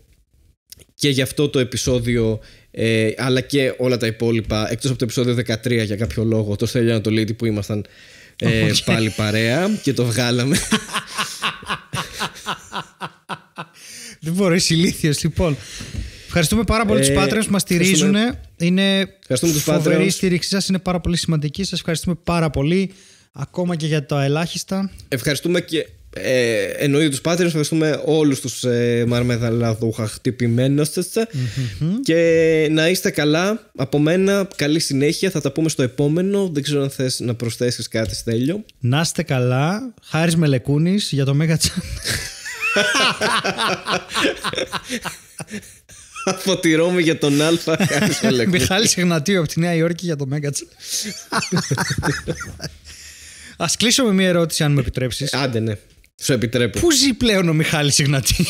και για αυτό το επεισόδιο ε, αλλά και όλα τα υπόλοιπα εκτός από το επεισόδιο 13 για κάποιο λόγο το Στέλιο Ανατολίτη που ήμασταν ε, πάλι παρέα και το βγάλαμε Δεν μπορώ, είσαι ηλίθιος λοιπόν Ευχαριστούμε πάρα πολύ ε, του Πάτρε που μας στηρίζουν. Είναι φοβερή η στήριξή σας είναι πάρα πολύ σημαντική. Σας ευχαριστούμε πάρα πολύ. Ακόμα και για τα ελάχιστα. Ευχαριστούμε και ε, εννοείται τους Patreons, ευχαριστούμε όλους τους ε, μαρμεδαλαδούχα χτυπημένου. Mm-hmm. Και να είστε καλά από μένα. Καλή συνέχεια. Θα τα πούμε στο επόμενο. Δεν ξέρω αν θες να προσθέσεις κάτι, Στέλιο. Να είστε καλά. Χάρης Μελεκούνης για το Μέγα Τσάντ από τη Ρώμη για τον Α. Μιχάλη Σιγνατίου από τη Νέα Υόρκη για το Μέγκατ. Ας κλείσω με μία ερώτηση αν μου επιτρέψεις. Άντε ναι. Σου επιτρέπει. Πού ζει πλέον ο Μιχάλης Ιγνατίου.